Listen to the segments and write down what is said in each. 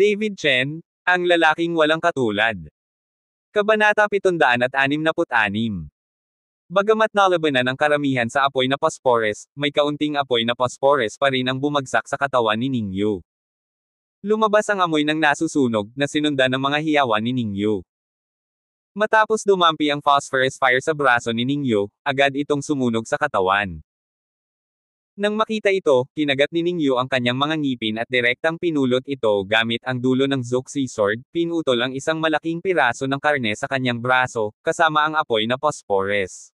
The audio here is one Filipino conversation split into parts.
David Chen, ang lalaking walang katulad. Kabanata 766. Bagamat nalabanan ng karamihan sa apoy na pospores, may kaunting apoy na pospores pa rin ang bumagsak sa katawan ni Ningyu. Lumabas ang amoy ng nasusunog na sinundan ng mga hiyawan ni Ningyu. Matapos dumampi ang phosphorus fire sa braso ni Ningyu, agad itong sumunog sa katawan. Nang makita ito, kinagat ni Ningyu ang kanyang mga ngipin at direktang pinulot ito gamit ang dulo ng Zoxy Sword, pinutol ang isang malaking piraso ng karne sa kanyang braso, kasama ang apoy na phosphorus.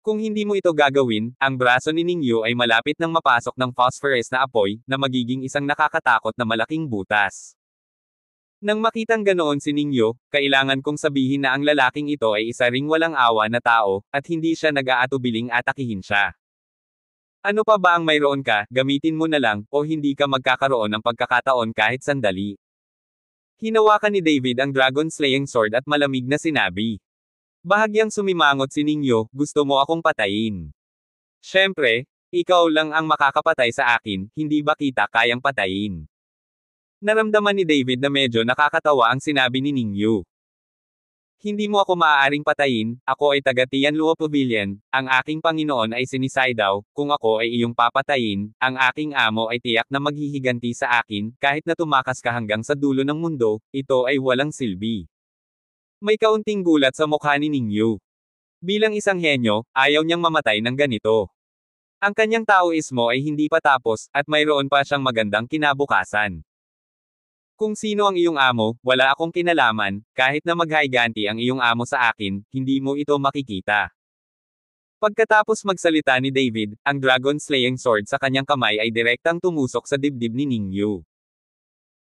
Kung hindi mo ito gagawin, ang braso ni Ningyu ay malapit ng mapasok ng phosphorus na apoy, na magiging isang nakakatakot na malaking butas. Nang makitang ganoon si Ningyo, kailangan kong sabihin na ang lalaking ito ay isa ring walang awa na tao, at hindi siya nag-aatubiling atakihin siya. Ano pa ba ang mayroon ka, gamitin mo na lang, o hindi ka magkakaroon ng pagkakataon kahit sandali. Hinawakan ni David ang Dragon Slaying Sword at malamig na sinabi. Bahagyang sumimangot si Ningyo, gusto mo akong patayin. Siyempre, ikaw lang ang makakapatay sa akin, hindi ba kita kayang patayin? Naramdaman ni David na medyo nakakatawa ang sinabi ni Ningyu. Hindi mo ako maaaring patayin, ako ay taga Tianluo Pavilion, ang aking Panginoon ay sinisay daw, kung ako ay iyong papatayin, ang aking amo ay tiyak na maghihiganti sa akin, kahit na tumakas ka hanggang sa dulo ng mundo, ito ay walang silbi. May kaunting gulat sa mukha ni Ningyu. Bilang isang henyo, ayaw niyang mamatay ng ganito. Ang kanyang taoismo ay hindi pa tapos, at mayroon pa siyang magandang kinabukasan. Kung sino ang iyong amo, wala akong kinalaman, kahit na maghayganti ang iyong amo sa akin, hindi mo ito makikita. Pagkatapos magsalita ni David, ang dragon slaying sword sa kanyang kamay ay direktang tumusok sa dibdib ni Ningyu.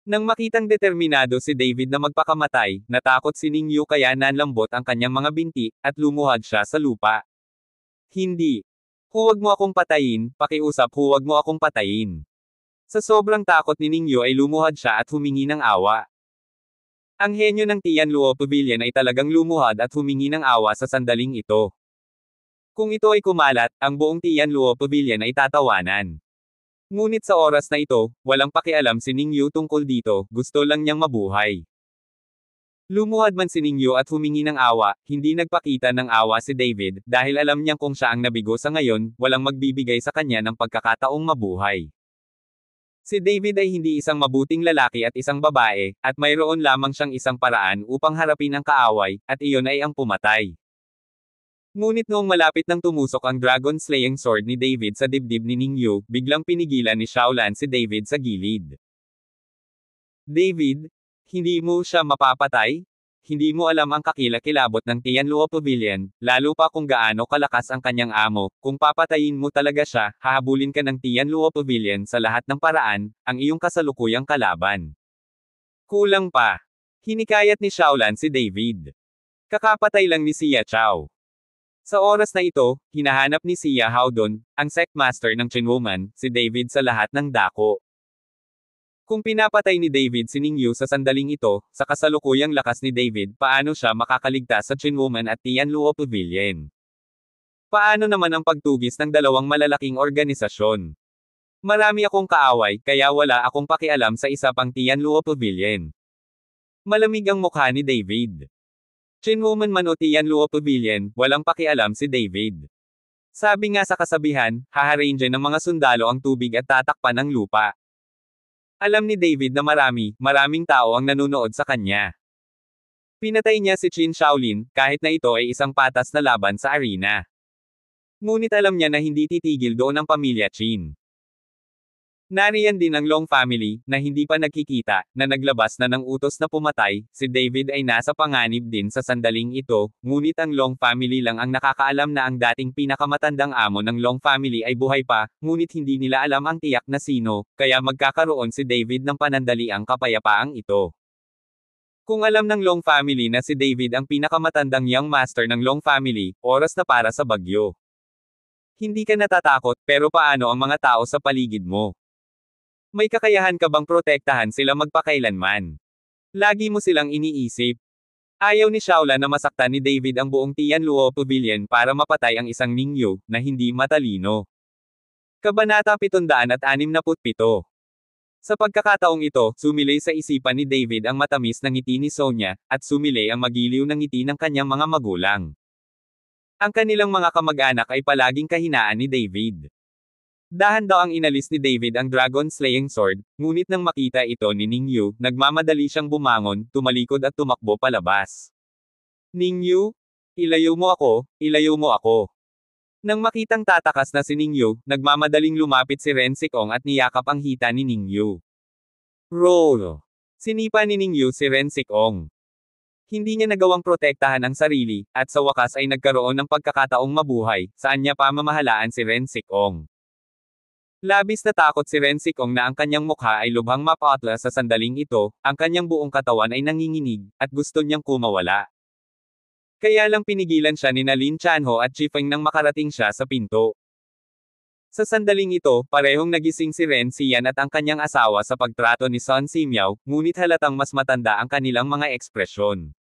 Nang makitang determinado si David na magpakamatay, natakot si Ningyu kaya nanlambot ang kanyang mga binti, at lumuhad siya sa lupa. Hindi. Huwag mo akong patayin, pakiusap huwag mo akong patayin. Sa sobrang takot ni Ningyo ay lumuhad siya at humingi ng awa. Ang henyo ng Tianluo Pavilion ay talagang lumuhad at humingi ng awa sa sandaling ito. Kung ito ay kumalat, ang buong Tianluo Pavilion ay tatawanan. Ngunit sa oras na ito, walang pakialam si Ningyu tungkol dito, gusto lang niyang mabuhay. Lumuhad man si Ningyo at humingi ng awa, hindi nagpakita ng awa si David, dahil alam niyang kung siya ang nabigo sa ngayon, walang magbibigay sa kanya ng pagkakataong mabuhay. Si David ay hindi isang mabuting lalaki at isang babae, at mayroon lamang siyang isang paraan upang harapin ang kaaway, at iyon ay ang pumatay. Ngunit noong malapit nang tumusok ang Dragon Slaying Sword ni David sa dibdib ni Ningyu, biglang pinigilan ni Shaolan si David sa gilid. David, hindi mo siya mapapatay? hindi mo alam ang kakilakilabot ng Tianluo Pavilion, lalo pa kung gaano kalakas ang kanyang amo, kung papatayin mo talaga siya, hahabulin ka ng Tianluo Pavilion sa lahat ng paraan, ang iyong kasalukuyang kalaban. Kulang pa. Hinikayat ni Shaolan si David. Kakapatay lang ni Sia Chao. Sa oras na ito, hinahanap ni Sia Haodun, ang sect master ng Chinwoman, si David sa lahat ng dako. Kung pinapatay ni David si Ningyu sa sandaling ito, sa kasalukuyang lakas ni David, paano siya makakaligtas sa Woman at Tianluo Pavilion? Paano naman ang pagtugis ng dalawang malalaking organisasyon? Marami akong kaaway, kaya wala akong pakialam sa isa pang Tianluo Pavilion. Malamig ang mukha ni David. Woman man o Tianluo Pavilion, walang pakialam si David. Sabi nga sa kasabihan, haharangin ng mga sundalo ang tubig at tatakpan ang lupa. Alam ni David na marami, maraming tao ang nanunood sa kanya. Pinatay niya si Qin Shaolin, kahit na ito ay isang patas na laban sa arena. Ngunit alam niya na hindi titigil doon ang pamilya Qin. Nariyan din ang Long family, na hindi pa nagkikita, na naglabas na ng utos na pumatay, si David ay nasa panganib din sa sandaling ito, ngunit ang Long family lang ang nakakaalam na ang dating pinakamatandang amo ng Long family ay buhay pa, ngunit hindi nila alam ang tiyak na sino, kaya magkakaroon si David ng panandaliang kapayapaang ito. Kung alam ng Long family na si David ang pinakamatandang young master ng Long family, oras na para sa bagyo. Hindi ka natatakot, pero paano ang mga tao sa paligid mo? May kakayahan ka bang protektahan sila magpakailanman? Lagi mo silang iniisip. Ayaw ni Shaola na masaktan ni David ang buong Tianluo Pavilion para mapatay ang isang ningyo na hindi matalino. Kabanata 767 Sa pagkakataong ito, sumilay sa isipan ni David ang matamis na ngiti ni Sonya, at sumilay ang magiliw na ng ngiti ng kanyang mga magulang. Ang kanilang mga kamag-anak ay palaging kahinaan ni David. Dahan daw ang inalis ni David ang Dragon Slaying Sword, ngunit nang makita ito ni Ningyu, nagmamadali siyang bumangon, tumalikod at tumakbo palabas. Ningyu, ilayo mo ako, ilayo mo ako. Nang makitang tatakas na si Ningyu, nagmamadaling lumapit si Ren Sikong at niyakap ang hita ni Ningyu. Roll! Sinipa ni Ningyu si Ren Sikong. Hindi niya nagawang protektahan ang sarili, at sa wakas ay nagkaroon ng pagkakataong mabuhay, saan niya pa mamahalaan si Ren Sikong. Labis na takot si Rensikong na ang kanyang mukha ay lubhang mapatla sa sandaling ito, ang kanyang buong katawan ay nanginginig, at gusto niyang kumawala. Kaya lang pinigilan siya ni Nalin Chanho at Chifeng nang makarating siya sa pinto. Sa sandaling ito, parehong nagising si Ren Sian at ang kanyang asawa sa pagtrato ni Son Simiao, ngunit halatang mas matanda ang kanilang mga ekspresyon.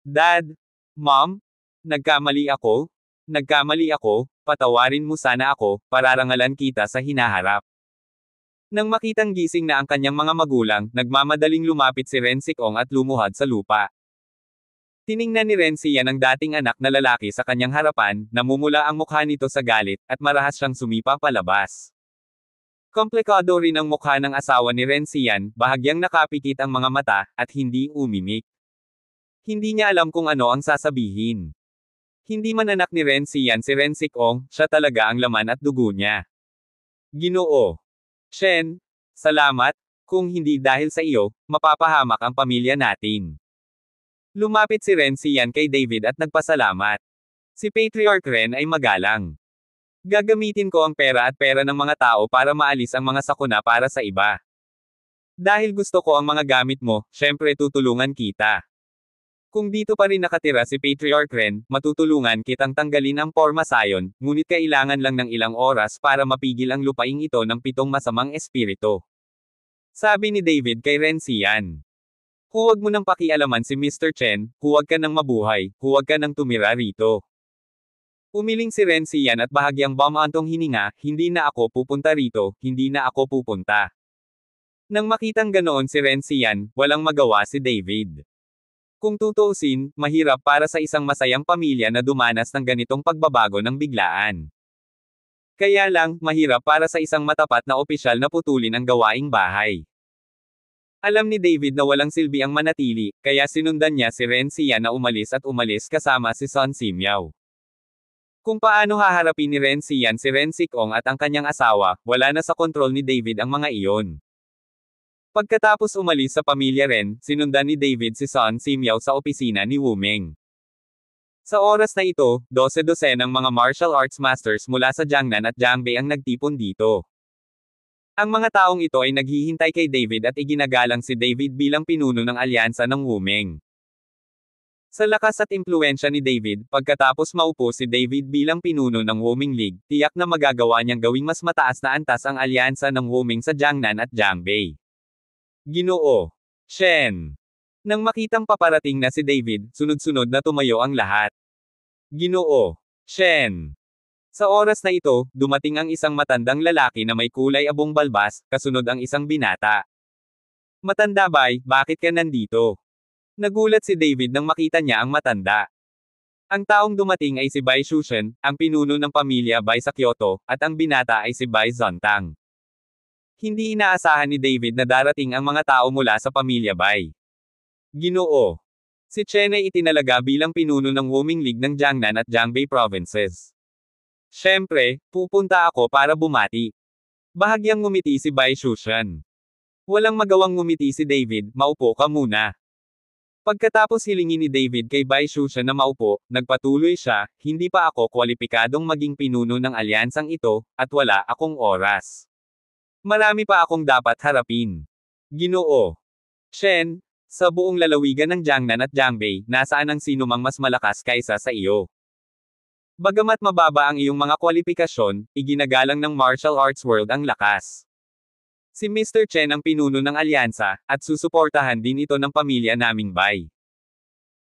Dad! Mom! Nagkamali ako? Nagkamali ako? patawarin mo sana ako, pararangalan kita sa hinaharap. Nang makitang gising na ang kanyang mga magulang, nagmamadaling lumapit si Rensik Ong at lumuhad sa lupa. Tiningnan ni Ren Sian ang dating anak na lalaki sa kanyang harapan, namumula ang mukha nito sa galit, at marahas siyang sumipa palabas. Komplikado rin ang mukha ng asawa ni Ren Sian, bahagyang nakapikit ang mga mata, at hindi umimik. Hindi niya alam kung ano ang sasabihin. Hindi man anak ni Renzi yan si Renzi Ong, siya talaga ang laman at dugo niya. Ginoo. Chen, salamat, kung hindi dahil sa iyo, mapapahamak ang pamilya natin. Lumapit si Renzi yan kay David at nagpasalamat. Si Patriarch Ren ay magalang. Gagamitin ko ang pera at pera ng mga tao para maalis ang mga sakuna para sa iba. Dahil gusto ko ang mga gamit mo, syempre tutulungan kita. Kung dito pa rin nakatira si Patriarch Ren, matutulungan kitang tanggalin ang forma sayon, ngunit kailangan lang ng ilang oras para mapigil ang lupaing ito ng pitong masamang espirito. Sabi ni David kay Ren Sian. Huwag mo nang pakialaman si Mr. Chen, huwag ka nang mabuhay, huwag ka nang tumira rito. Umiling si Ren Sian at bahagyang bamantong hininga, hindi na ako pupunta rito, hindi na ako pupunta. Nang makitang ganoon si Ren Sian, walang magawa si David. Kung tutuusin, mahirap para sa isang masayang pamilya na dumanas ng ganitong pagbabago ng biglaan. Kaya lang, mahirap para sa isang matapat na opisyal na putulin ang gawaing bahay. Alam ni David na walang silbi ang manatili, kaya sinundan niya si Rencia na umalis at umalis kasama si Son Simyaw. Kung paano haharapin ni Rensian si Rencikong at ang kanyang asawa, wala na sa kontrol ni David ang mga iyon. Pagkatapos umalis sa pamilya Ren, sinundan ni David si Son Simyaw sa opisina ni Wu Meng. Sa oras na ito, 12 dose ng mga martial arts masters mula sa Jiangnan at Jiangbei ang nagtipon dito. Ang mga taong ito ay naghihintay kay David at iginagalang si David bilang pinuno ng alyansa ng Wu Meng. Sa lakas at impluensya ni David, pagkatapos maupo si David bilang pinuno ng Wu Woming League, tiyak na magagawa niyang gawing mas mataas na antas ang alyansa ng Wu Woming sa Jiangnan at Jiangbei. Ginoo. Chen. Nang makitang paparating na si David, sunod-sunod na tumayo ang lahat. Ginoo. Chen. Sa oras na ito, dumating ang isang matandang lalaki na may kulay abong balbas, kasunod ang isang binata. Matanda bay, bakit ka nandito? Nagulat si David nang makita niya ang matanda. Ang taong dumating ay si Bai Shushen, ang pinuno ng pamilya Bai sa Kyoto, at ang binata ay si Bai Zontang. Hindi inaasahan ni David na darating ang mga tao mula sa pamilya Bai. Ginoo. Si Chen ay itinalaga bilang pinuno ng Woming League ng Jiangnan at Jiangbei provinces. Siyempre, pupunta ako para bumati. Bahagyang ngumiti si Bai Shushan. Walang magawang ngumiti si David, maupo ka muna. Pagkatapos hilingin ni David kay Bai Shusha na maupo, nagpatuloy siya, hindi pa ako kwalipikadong maging pinuno ng alyansang ito, at wala akong oras. Marami pa akong dapat harapin. Ginoo. Shen, sa buong lalawigan ng Jiangnan at Jiangbei, nasaan ang sinumang mas malakas kaysa sa iyo? Bagamat mababa ang iyong mga kwalipikasyon, iginagalang ng martial arts world ang lakas. Si Mr. Chen ang pinuno ng alyansa, at susuportahan din ito ng pamilya naming Bai.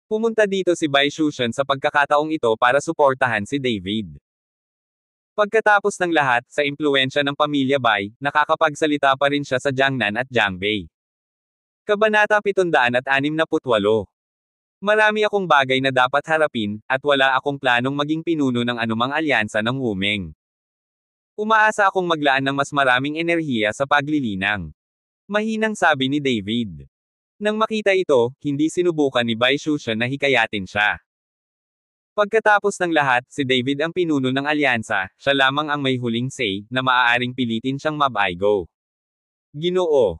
Pumunta dito si Bai Shushan sa pagkakataong ito para suportahan si David. Pagkatapos ng lahat, sa impluensya ng pamilya Bai, nakakapagsalita pa rin siya sa Jiangnan at Jiangbei. Kabanata 768 Marami akong bagay na dapat harapin, at wala akong planong maging pinuno ng anumang alyansa ng Wumeng. Umaasa akong maglaan ng mas maraming enerhiya sa paglilinang. Mahinang sabi ni David. Nang makita ito, hindi sinubukan ni Bai Shushan na hikayatin siya. Pagkatapos ng lahat, si David ang pinuno ng alyansa, siya lamang ang may huling say, na maaaring pilitin siyang mabaygo. Ginoo.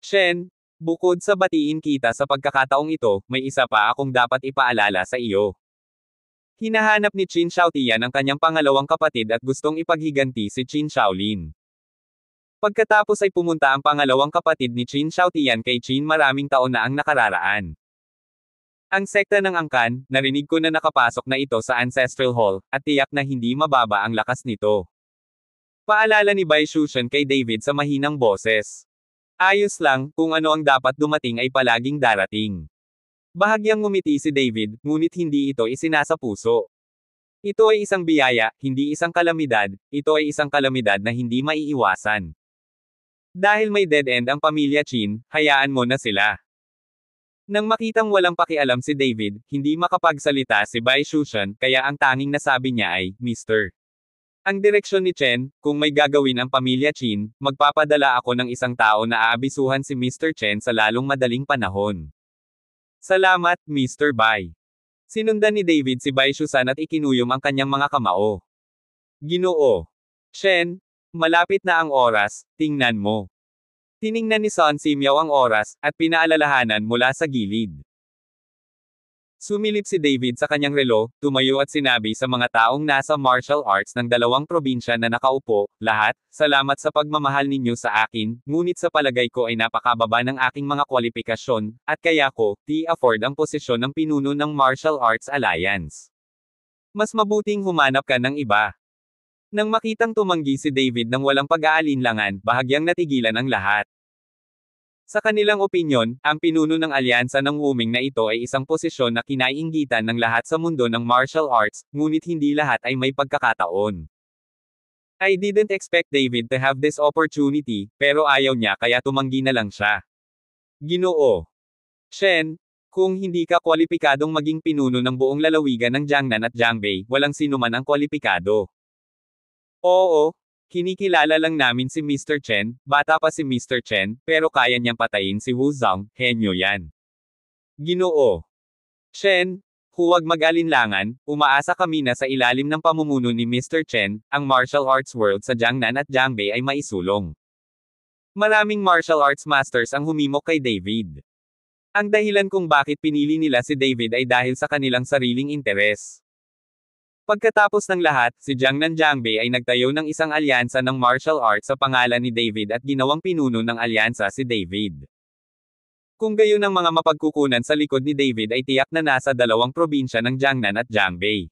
Shen, bukod sa batiin kita sa pagkakataong ito, may isa pa akong dapat ipaalala sa iyo. Hinahanap ni Qin Shaotian ang kanyang pangalawang kapatid at gustong ipaghiganti si Qin Shaolin. Pagkatapos ay pumunta ang pangalawang kapatid ni Qin Shaotian kay Qin maraming taon na ang nakararaan. Ang sekta ng angkan, narinig ko na nakapasok na ito sa Ancestral Hall, at tiyak na hindi mababa ang lakas nito. Paalala ni Bai Shushan kay David sa mahinang boses. Ayos lang, kung ano ang dapat dumating ay palaging darating. Bahagyang ngumiti si David, ngunit hindi ito isinasa puso. Ito ay isang biyaya, hindi isang kalamidad, ito ay isang kalamidad na hindi maiiwasan. Dahil may dead end ang pamilya Chin, hayaan mo na sila. Nang makitang walang pakialam si David, hindi makapagsalita si Bai Shushan, kaya ang tanging nasabi niya ay, Mr. Ang direksyon ni Chen, kung may gagawin ang pamilya Chin, magpapadala ako ng isang tao na aabisuhan si Mr. Chen sa lalong madaling panahon. Salamat, Mr. Bai. Sinundan ni David si Bai Shushan at ikinuyom ang kanyang mga kamao. Ginoo. Chen, malapit na ang oras, tingnan mo. Tiningnan ni Son Simyaw ang oras, at pinaalalahanan mula sa gilid. Sumilip si David sa kanyang relo, tumayo at sinabi sa mga taong nasa martial arts ng dalawang probinsya na nakaupo, lahat, salamat sa pagmamahal ninyo sa akin, ngunit sa palagay ko ay napakababa ng aking mga kwalipikasyon, at kaya ko, t afford ang posisyon ng pinuno ng Martial Arts Alliance. Mas mabuting humanap ka ng iba. Nang makitang tumanggi si David ng walang pag-aalinlangan, bahagyang natigilan ang lahat. Sa kanilang opinyon, ang pinuno ng alyansa ng Wuming na ito ay isang posisyon na kinainggitan ng lahat sa mundo ng martial arts, ngunit hindi lahat ay may pagkakataon. I didn't expect David to have this opportunity, pero ayaw niya kaya tumanggi na lang siya. Ginoo. Shen, kung hindi ka kwalipikadong maging pinuno ng buong lalawigan ng Jiangnan at Jiangbei, walang sinuman ang kwalipikado. Oo, Kinikilala lang namin si Mr. Chen, bata pa si Mr. Chen, pero kaya niyang patayin si Wu Zhang, henyo yan. Ginoo. Chen, Huwag mag-alinlangan, umaasa kami na sa ilalim ng pamumuno ni Mr. Chen, ang martial arts world sa Jiangnan at Jiangbei ay maisulong. Maraming martial arts masters ang humimok kay David. Ang dahilan kung bakit pinili nila si David ay dahil sa kanilang sariling interes. Pagkatapos ng lahat, si Jiang Nanjiangbe ay nagtayo ng isang alyansa ng martial arts sa pangalan ni David at ginawang pinuno ng alyansa si David. Kung gayon ang mga mapagkukunan sa likod ni David ay tiyak na nasa dalawang probinsya ng Jiangnan at Jiangbei.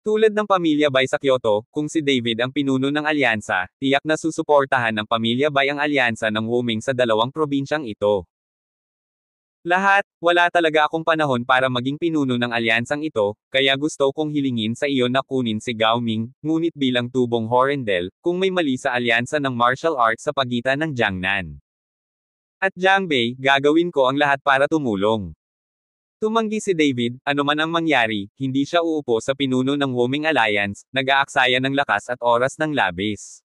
Tulad ng pamilya Bay sa Kyoto, kung si David ang pinuno ng alyansa, tiyak na susuportahan ng pamilya Bay ang alyansa ng Wuming sa dalawang probinsyang ito. Lahat, wala talaga akong panahon para maging pinuno ng alyansang ito, kaya gusto kong hilingin sa iyo na kunin si Gao Ming, ngunit bilang tubong Horendel, kung may mali sa alyansa ng martial arts sa pagitan ng Jiang Nan. At Jiang Bei, gagawin ko ang lahat para tumulong. Tumanggi si David, anuman ang mangyari, hindi siya uupo sa pinuno ng Woming Alliance, nag-aaksaya ng lakas at oras ng labis.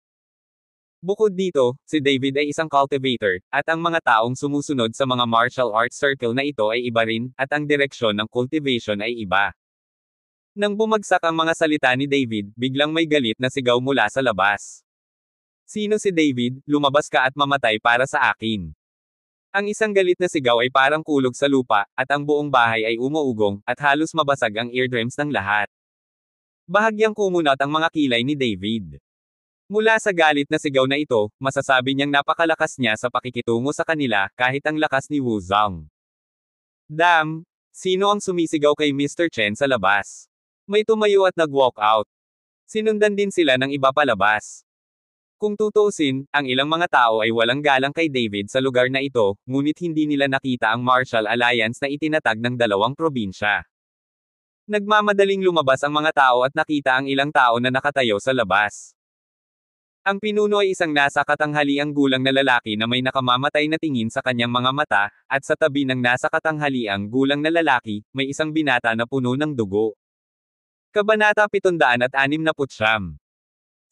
Bukod dito, si David ay isang cultivator, at ang mga taong sumusunod sa mga martial arts circle na ito ay iba rin, at ang direksyon ng cultivation ay iba. Nang bumagsak ang mga salita ni David, biglang may galit na sigaw mula sa labas. Sino si David, lumabas ka at mamatay para sa akin. Ang isang galit na sigaw ay parang kulog sa lupa, at ang buong bahay ay umuugong, at halos mabasag ang eardrums ng lahat. Bahagyang kumunot ang mga kilay ni David. Mula sa galit na sigaw na ito, masasabi niyang napakalakas niya sa pakikitungo sa kanila kahit ang lakas ni Wu Zhang. Dam! Sino ang sumisigaw kay Mr. Chen sa labas? May tumayo at nag-walk out. Sinundan din sila ng iba palabas. Kung tutuusin, ang ilang mga tao ay walang galang kay David sa lugar na ito, ngunit hindi nila nakita ang martial alliance na itinatag ng dalawang probinsya. Nagmamadaling lumabas ang mga tao at nakita ang ilang tao na nakatayo sa labas. Ang pinuno ay isang nasa katanghaliang gulang na lalaki na may nakamamatay na tingin sa kanyang mga mata, at sa tabi ng nasa katanghaliang gulang na lalaki, may isang binata na puno ng dugo. Kabanata 769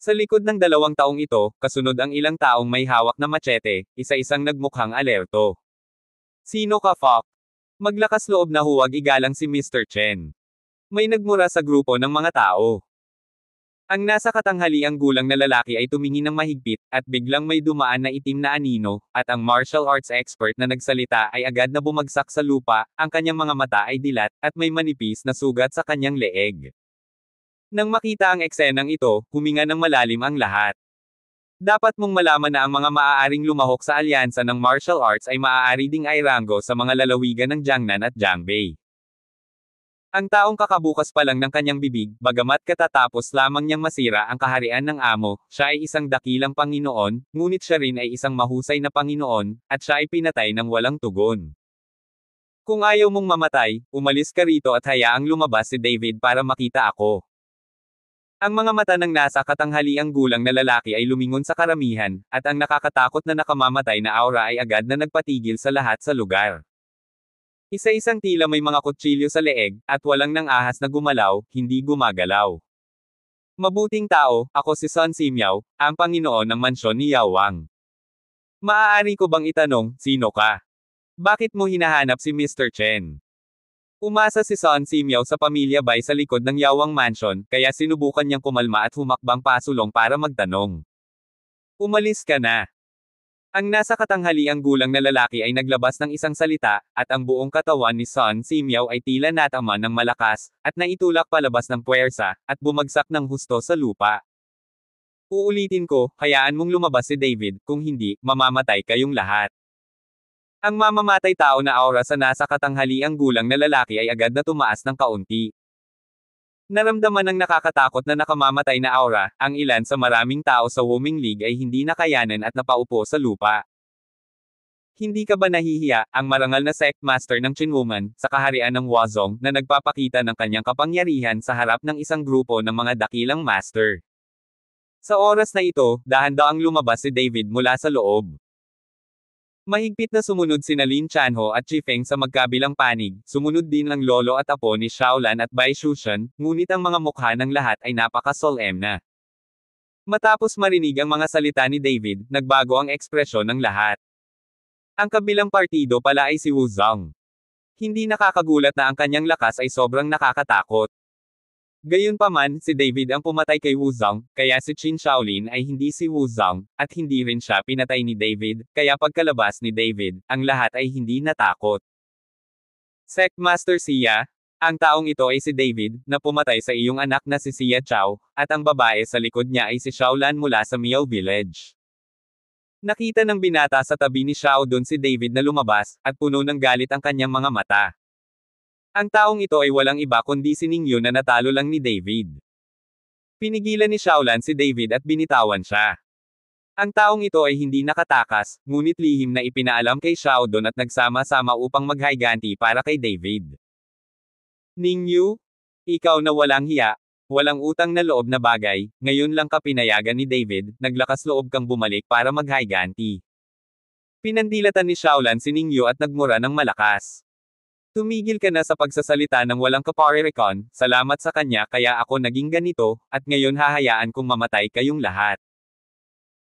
Sa likod ng dalawang taong ito, kasunod ang ilang taong may hawak na machete, isa-isang nagmukhang alerto. Sino ka fuck? Maglakas loob na huwag igalang si Mr. Chen. May nagmura sa grupo ng mga tao. Ang nasa katanghaliang gulang na lalaki ay tumingin ng mahigpit, at biglang may dumaan na itim na anino, at ang martial arts expert na nagsalita ay agad na bumagsak sa lupa, ang kanyang mga mata ay dilat, at may manipis na sugat sa kanyang leeg. Nang makita ang eksenang ito, huminga ng malalim ang lahat. Dapat mong malaman na ang mga maaaring lumahok sa alyansa ng martial arts ay maaari ding ay ranggo sa mga lalawigan ng Jiangnan at Jiangbei. Ang taong kakabukas pa lang ng kanyang bibig, bagamat katatapos lamang niyang masira ang kaharian ng amo, siya ay isang dakilang Panginoon, ngunit siya rin ay isang mahusay na Panginoon, at siya ay pinatay ng walang tugon. Kung ayaw mong mamatay, umalis ka rito at hayaang lumabas si David para makita ako. Ang mga mata ng nasa katanghaliang gulang na lalaki ay lumingon sa karamihan, at ang nakakatakot na nakamamatay na aura ay agad na nagpatigil sa lahat sa lugar. Isa-isang tila may mga kutsilyo sa leeg, at walang nang ahas na gumalaw, hindi gumagalaw. Mabuting tao, ako si Sun Simiao, ang Panginoon ng mansyon ni Yao Wang. Maaari ko bang itanong, sino ka? Bakit mo hinahanap si Mr. Chen? Umasa si Sun Simiao sa pamilya Bai sa likod ng Yawang Mansion, kaya sinubukan niyang kumalma at humakbang pasulong para magtanong. Umalis ka na. Ang nasa katanghaliang gulang na lalaki ay naglabas ng isang salita, at ang buong katawan ni Son Simiao ay tila natama ng malakas, at naitulak palabas ng puwersa, at bumagsak ng husto sa lupa. Uulitin ko, hayaan mong lumabas si David, kung hindi, mamamatay kayong lahat. Ang mamamatay tao na aura sa nasa katanghaliang gulang na lalaki ay agad na tumaas ng kaunti. Naramdaman ng nakakatakot na nakamamatay na aura, ang ilan sa maraming tao sa Wuming League ay hindi nakayanan at napaupo sa lupa. Hindi ka ba nahihiya, ang marangal na sect master ng Woman, sa kaharian ng Wazong, na nagpapakita ng kanyang kapangyarihan sa harap ng isang grupo ng mga dakilang master. Sa oras na ito, dahan-daang lumabas si David mula sa loob. Mahigpit na sumunod si Nalin Chanho at Chifeng sa magkabilang panig, sumunod din ang lolo at apo ni Shaolan at Bai Shushan, ngunit ang mga mukha ng lahat ay napaka-solem na. Matapos marinig ang mga salita ni David, nagbago ang ekspresyon ng lahat. Ang kabilang partido pala ay si Wu Zong. Hindi nakakagulat na ang kanyang lakas ay sobrang nakakatakot. Gayunpaman, si David ang pumatay kay Wu Zong, kaya si Qin Shaolin ay hindi si Wu Zong, at hindi rin siya pinatay ni David, kaya pagkalabas ni David, ang lahat ay hindi natakot. Sec Master Sia, ang taong ito ay si David, na pumatay sa iyong anak na si Sia Chao, at ang babae sa likod niya ay si Shaolan mula sa Miao Village. Nakita ng binata sa tabi ni Shao doon si David na lumabas, at puno ng galit ang kanyang mga mata. Ang taong ito ay walang iba kundi si Ningyo na natalo lang ni David. Pinigilan ni Shaolan si David at binitawan siya. Ang taong ito ay hindi nakatakas, ngunit lihim na ipinaalam kay Shaodon at nagsama-sama upang maghayganti para kay David. Ningyu, ikaw na walang hiya, Walang utang na loob na bagay, ngayon lang ka pinayagan ni David, naglakas loob kang bumalik para maghayganti. Pinandilatan ni Shaolan si Ningyu at nagmura ng malakas. Tumigil ka na sa pagsasalita ng walang kaparirikon, salamat sa kanya kaya ako naging ganito, at ngayon hahayaan kong mamatay kayong lahat.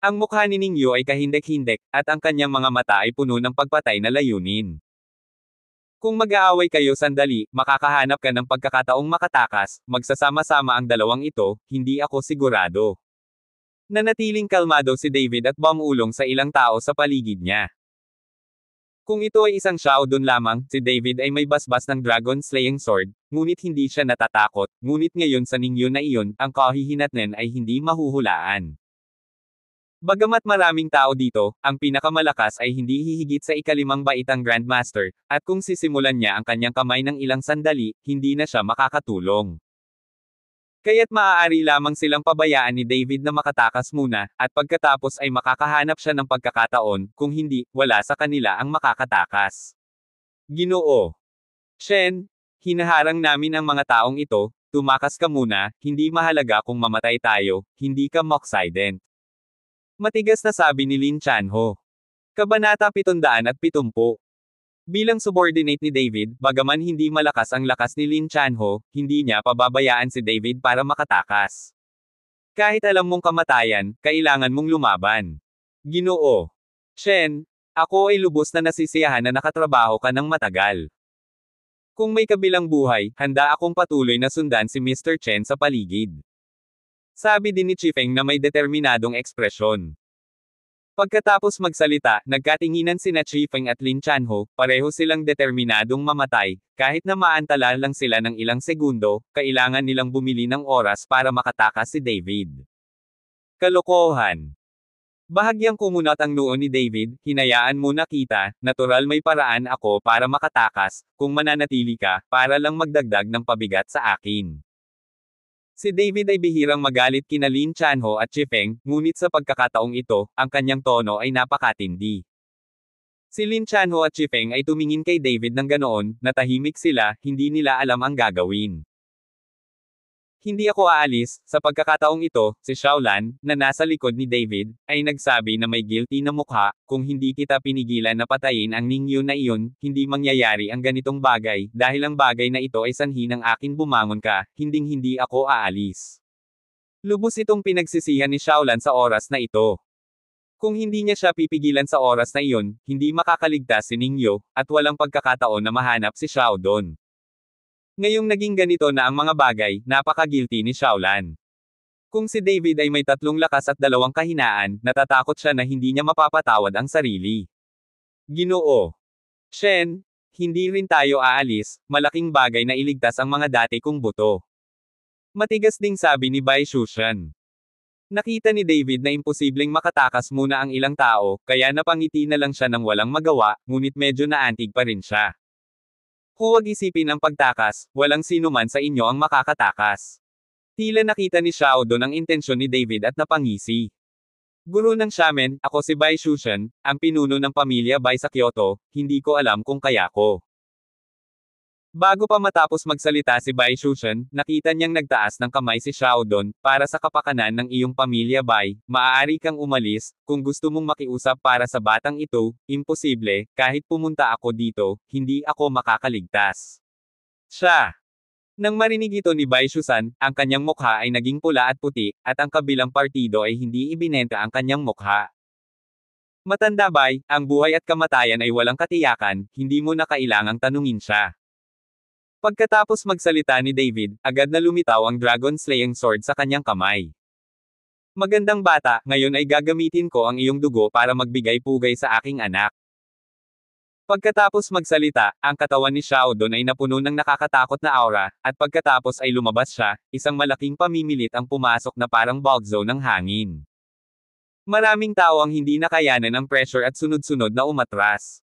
Ang mukha ni Ningyo ay kahindek-hindek, at ang kanyang mga mata ay puno ng pagpatay na layunin. Kung mag-aaway kayo sandali, makakahanap ka ng pagkakataong makatakas, magsasama-sama ang dalawang ito, hindi ako sigurado. Nanatiling kalmado si David at bumulong sa ilang tao sa paligid niya. Kung ito ay isang Shaodun lamang, si David ay may basbas ng Dragon Slaying Sword, ngunit hindi siya natatakot, ngunit ngayon sa ningyo na iyon, ang kahihinatnen ay hindi mahuhulaan. Bagamat maraming tao dito, ang pinakamalakas ay hindi hihigit sa ikalimang baitang Grandmaster, at kung sisimulan niya ang kanyang kamay ng ilang sandali, hindi na siya makakatulong. Kaya't maaari lamang silang pabayaan ni David na makatakas muna, at pagkatapos ay makakahanap siya ng pagkakataon, kung hindi, wala sa kanila ang makakatakas. Ginoo. Shen, hinaharang namin ang mga taong ito, tumakas ka muna, hindi mahalaga kung mamatay tayo, hindi ka moxident. Matigas na sabi ni Lin Chanho. Kabanata 770. Bilang subordinate ni David, bagaman hindi malakas ang lakas ni Lin Chanho, hindi niya pababayaan si David para makatakas. Kahit alam mong kamatayan, kailangan mong lumaban. Ginoo. Chen, ako ay lubos na nasisiyahan na nakatrabaho ka ng matagal. Kung may kabilang buhay, handa akong patuloy na sundan si Mr. Chen sa paligid. Sabi din ni Chifeng na may determinadong ekspresyon. Pagkatapos magsalita, nagkatinginan sina Chi Feng at Lin Chanho, pareho silang determinadong mamatay, kahit na maantala lang sila ng ilang segundo, kailangan nilang bumili ng oras para makatakas si David. Kalokohan Bahagyang kumunat ang noo ni David, hinayaan mo na kita, natural may paraan ako para makatakas, kung mananatili ka, para lang magdagdag ng pabigat sa akin. Si David ay bihirang magalit kina Lin Chanho at Chifeng, ngunit sa pagkakataong ito, ang kanyang tono ay napakatindi. Si Lin Chanho at Chifeng ay tumingin kay David ng ganoon, natahimik sila, hindi nila alam ang gagawin. Hindi ako aalis, sa pagkakataong ito, si Shaolan, na nasa likod ni David, ay nagsabi na may guilty na mukha, kung hindi kita pinigilan na patayin ang Ningyo na iyon, hindi mangyayari ang ganitong bagay, dahil ang bagay na ito ay sanhi ng akin bumangon ka, hinding hindi ako aalis. Lubos itong pinagsisihan ni Shaolan sa oras na ito. Kung hindi niya siya pipigilan sa oras na iyon, hindi makakaligtas si Ningyo, at walang pagkakataon na mahanap si Shao doon. Ngayong naging ganito na ang mga bagay, napaka-guilty ni Shaolan. Kung si David ay may tatlong lakas at dalawang kahinaan, natatakot siya na hindi niya mapapatawad ang sarili. Ginoo. Shen, hindi rin tayo aalis, malaking bagay na iligtas ang mga dati kong buto. Matigas ding sabi ni Bai Shushan. Nakita ni David na imposibleng makatakas muna ang ilang tao, kaya napangiti na lang siya ng walang magawa, ngunit medyo naantig pa rin siya. Huwag isipin ang pagtakas, walang sino man sa inyo ang makakatakas. Tila nakita ni Xiao doon ang intensyon ni David at napangisi. Guru ng shaman, ako si Bai Shushan, ang pinuno ng pamilya Bai sa Kyoto, hindi ko alam kung kaya ko. Bago pa matapos magsalita si Bai Shushan, nakita niyang nagtaas ng kamay si Xiaodon, para sa kapakanan ng iyong pamilya Bai, maaari kang umalis, kung gusto mong makiusap para sa batang ito, imposible, kahit pumunta ako dito, hindi ako makakaligtas. Siya. Nang marinig ito ni Bai Shushan, ang kanyang mukha ay naging pula at puti, at ang kabilang partido ay hindi ibinenta ang kanyang mukha. Matanda Bai, ang buhay at kamatayan ay walang katiyakan, hindi mo na kailangang tanungin siya. Pagkatapos magsalita ni David, agad na lumitaw ang Dragon Slaying Sword sa kanyang kamay. Magandang bata, ngayon ay gagamitin ko ang iyong dugo para magbigay pugay sa aking anak. Pagkatapos magsalita, ang katawan ni Shaodon ay napuno ng nakakatakot na aura, at pagkatapos ay lumabas siya, isang malaking pamimilit ang pumasok na parang bogzo ng hangin. Maraming tao ang hindi nakayanan ang pressure at sunod-sunod na umatras.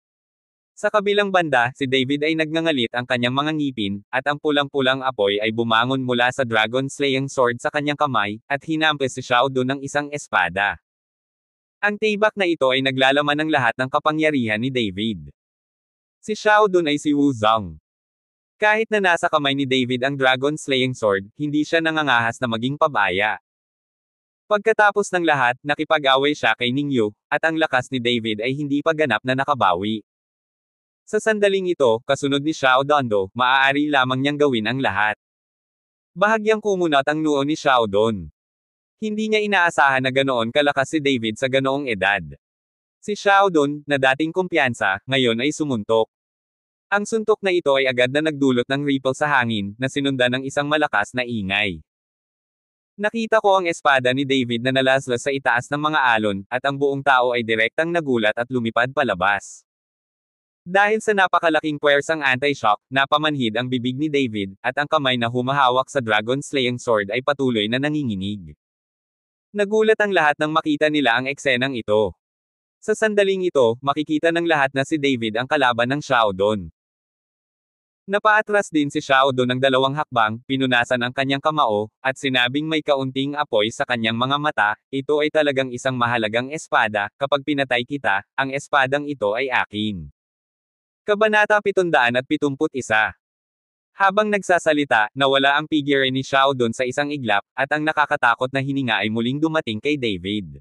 Sa kabilang banda, si David ay nagngangalit ang kanyang mga ngipin, at ang pulang-pulang apoy ay bumangon mula sa dragon slaying sword sa kanyang kamay, at hinampes si Shaodo ng isang espada. Ang tibak na ito ay naglalaman ng lahat ng kapangyarihan ni David. Si Shaodo ay si Wu Zhang. Kahit na nasa kamay ni David ang dragon slaying sword, hindi siya nangangahas na maging pabaya. Pagkatapos ng lahat, nakipag-away siya kay Ningyu, at ang lakas ni David ay hindi pa ganap na nakabawi. Sa sandaling ito, kasunod ni Xiao Dondo, maaari lamang niyang gawin ang lahat. Bahagyang kumunat ang noo ni Xiao Don. Hindi niya inaasahan na ganoon kalakas si David sa ganoong edad. Si Xiao Don, na dating kumpiyansa, ngayon ay sumuntok. Ang suntok na ito ay agad na nagdulot ng ripple sa hangin, na sinundan ng isang malakas na ingay. Nakita ko ang espada ni David na nalaslas sa itaas ng mga alon, at ang buong tao ay direktang nagulat at lumipad palabas. Dahil sa napakalaking puwersang anti-shock, napamanhid ang bibig ni David, at ang kamay na humahawak sa Dragon Slaying Sword ay patuloy na nanginginig. Nagulat ang lahat nang makita nila ang eksenang ito. Sa sandaling ito, makikita ng lahat na si David ang kalaban ng Shaodon. Napaatras din si Shaodon ng dalawang hakbang, pinunasan ang kanyang kamao, at sinabing may kaunting apoy sa kanyang mga mata, ito ay talagang isang mahalagang espada, kapag pinatay kita, ang espadang ito ay akin. Kabanata 771. Habang nagsasalita, nawala ang figure ni Shao doon sa isang iglap, at ang nakakatakot na hininga ay muling dumating kay David.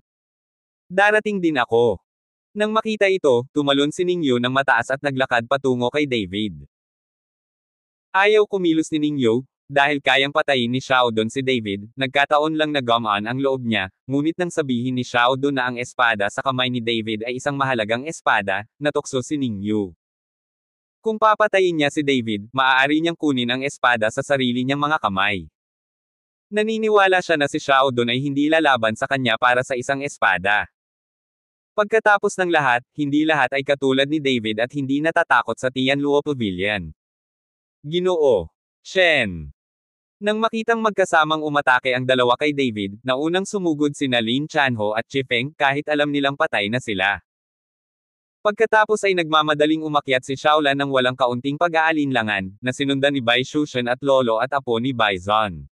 Darating din ako. Nang makita ito, tumalon si Ningyo ng mataas at naglakad patungo kay David. Ayaw kumilos ni Ningyo, dahil kayang patayin ni Shaodon si David, nagkataon lang na gamaan ang loob niya, ngunit nang sabihin ni Shaodon na ang espada sa kamay ni David ay isang mahalagang espada, natukso si Ningyu. Kung papatayin niya si David, maaari niyang kunin ang espada sa sarili niyang mga kamay. Naniniwala siya na si Shaodon ay hindi lalaban sa kanya para sa isang espada. Pagkatapos ng lahat, hindi lahat ay katulad ni David at hindi natatakot sa Tianluo Pavilion. Ginoo. Shen. Nang makitang magkasamang umatake ang dalawa kay David, naunang sumugod sina Lin Chanho at Chifeng kahit alam nilang patay na sila. Pagkatapos ay nagmamadaling umakyat si Shaolan ng walang kaunting pag-aalinlangan, na sinundan ni Bai Shushan at lolo at apo ni Bai Zon.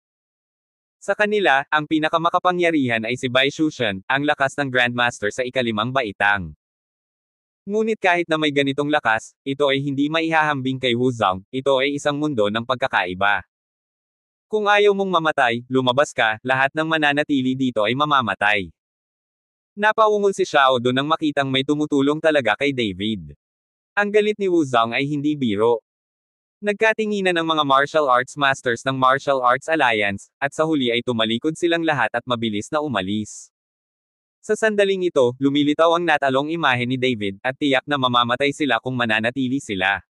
Sa kanila, ang pinakamakapangyarihan ay si Bai Shushan, ang lakas ng Grandmaster sa ikalimang baitang. Ngunit kahit na may ganitong lakas, ito ay hindi maihahambing kay Wu Zhang, ito ay isang mundo ng pagkakaiba. Kung ayaw mong mamatay, lumabas ka, lahat ng mananatili dito ay mamamatay. Napaungol si Xiao Do nang makitang may tumutulong talaga kay David. Ang galit ni Wu Zhang ay hindi biro. Nagkatinginan ang mga martial arts masters ng Martial Arts Alliance, at sa huli ay tumalikod silang lahat at mabilis na umalis. Sa sandaling ito, lumilitaw ang natalong imahe ni David, at tiyak na mamamatay sila kung mananatili sila.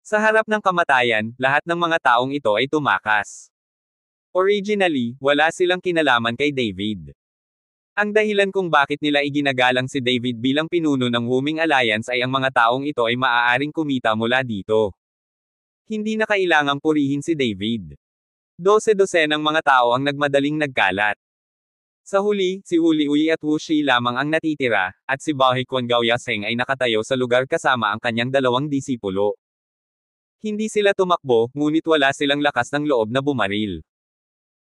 Sa harap ng kamatayan, lahat ng mga taong ito ay tumakas. Originally, wala silang kinalaman kay David. Ang dahilan kung bakit nila iginagalang si David bilang pinuno ng Woming Alliance ay ang mga taong ito ay maaaring kumita mula dito. Hindi na kailangang purihin si David. Dose-dosen ng mga tao ang nagmadaling nagkalat. Sa huli, si Uli Uy at Wushi lamang ang natitira, at si Bahe Kwon Gao Yaseng ay nakatayo sa lugar kasama ang kanyang dalawang disipulo. Hindi sila tumakbo, ngunit wala silang lakas ng loob na bumaril.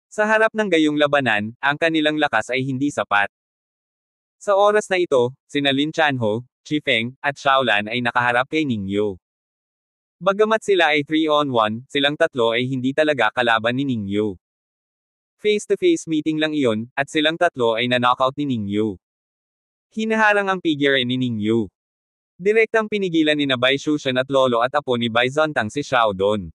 Sa harap ng gayong labanan, ang kanilang lakas ay hindi sapat. Sa oras na ito, sina Lin Chanho, Feng, at Shaolan ay nakaharap kay Ningyo. Bagamat sila ay 3-on-1, silang tatlo ay hindi talaga kalaban ni Ningyo. Face-to-face meeting lang iyon, at silang tatlo ay na-knockout ni Ningyo. Hinaharang ang figure ni Ningyo. Direktang pinigilan ni na Bai Shushan at lolo at apo ni Bai Zontang si Xiaodon.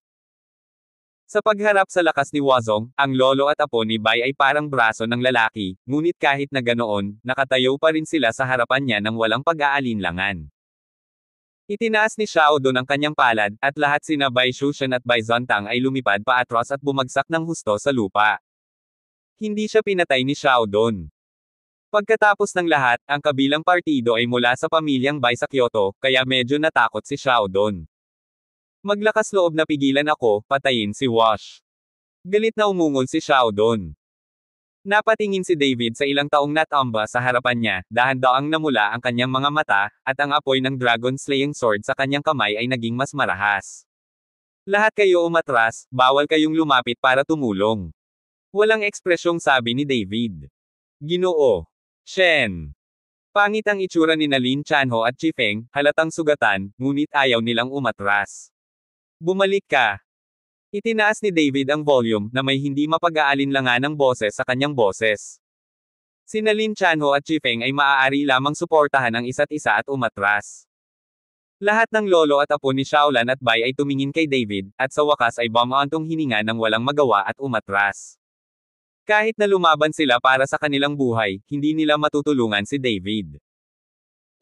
Sa pagharap sa lakas ni Wazong, ang lolo at apo ni Bai ay parang braso ng lalaki, ngunit kahit na ganoon, nakatayo pa rin sila sa harapan niya ng walang pag-aalinlangan. Itinaas ni Xiao Don ang kanyang palad, at lahat sina Bai Shushan at Bai Zontang ay lumipad pa at bumagsak ng husto sa lupa. Hindi siya pinatay ni Xiao Don. Pagkatapos ng lahat, ang kabilang partido ay mula sa pamilyang Bai sa Kyoto, kaya medyo natakot si Xiao Don. Maglakas loob na pigilan ako, patayin si Wash. Galit na umungol si Xiao doon. Napatingin si David sa ilang taong natamba sa harapan niya, dahan-daang namula ang kanyang mga mata, at ang apoy ng Dragon Slaying Sword sa kanyang kamay ay naging mas marahas. Lahat kayo umatras, bawal kayong lumapit para tumulong. Walang ekspresyong sabi ni David. Ginoo. Shen. Pangit ang itsura ni Nalin Chanho at Chifeng, halatang sugatan, ngunit ayaw nilang umatras. Bumalik ka. Itinaas ni David ang volume na may hindi mapag-aalinlangan ng boses sa kanyang boses. Sina Lin Chanho at Chifeng ay maaari lamang suportahan ang isa't isa at umatras. Lahat ng lolo at apo ni Shaolan at Bai ay tumingin kay David, at sa wakas ay bamaantong hininga ng walang magawa at umatras. Kahit na lumaban sila para sa kanilang buhay, hindi nila matutulungan si David.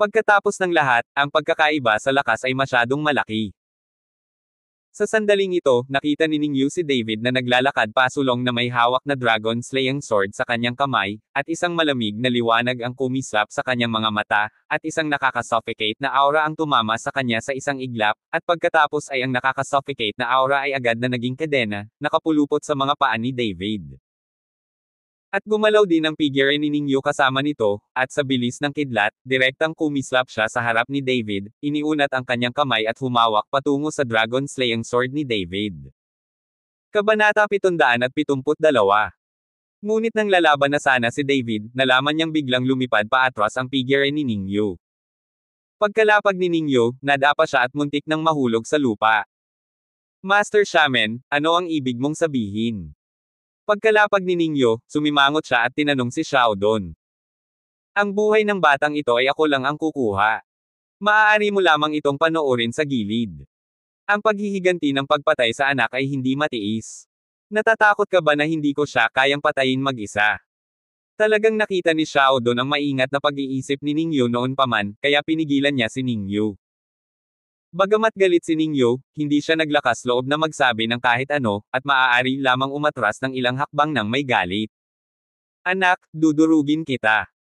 Pagkatapos ng lahat, ang pagkakaiba sa lakas ay masyadong malaki. Sa sandaling ito, nakita ni Ningyu si David na naglalakad pasulong na may hawak na dragon slaying sword sa kanyang kamay, at isang malamig na liwanag ang kumislap sa kanyang mga mata, at isang nakakasuffocate na aura ang tumama sa kanya sa isang iglap, at pagkatapos ay ang nakakasuffocate na aura ay agad na naging kadena, nakapulupot sa mga paa ni David. At gumalaw din ang figure ni Ningyo kasama nito, at sa bilis ng kidlat, direktang kumislap siya sa harap ni David, iniunat ang kanyang kamay at humawak patungo sa Dragon Slaying Sword ni David. Kabanata 772 Ngunit nang lalaban na sana si David, nalaman niyang biglang lumipad pa atras ang figure ni Ningyo. Pagkalapag ni Ningyo, nadapa siya at muntik nang mahulog sa lupa. Master Shaman, ano ang ibig mong sabihin? Pagkalapag ni Ningyo, sumimangot siya at tinanong si Xiaodon. Ang buhay ng batang ito ay ako lang ang kukuha. Maaari mo lamang itong panoorin sa gilid. Ang paghihiganti ng pagpatay sa anak ay hindi matiis. Natatakot ka ba na hindi ko siya kayang patayin mag-isa? Talagang nakita ni Xiaodon ang maingat na pag-iisip ni Ningyo noon pa man, kaya pinigilan niya si Ningyo. Bagamat galit si Ningyo, hindi siya naglakas loob na magsabi ng kahit ano, at maaari lamang umatras ng ilang hakbang nang may galit. Anak, dudurugin kita.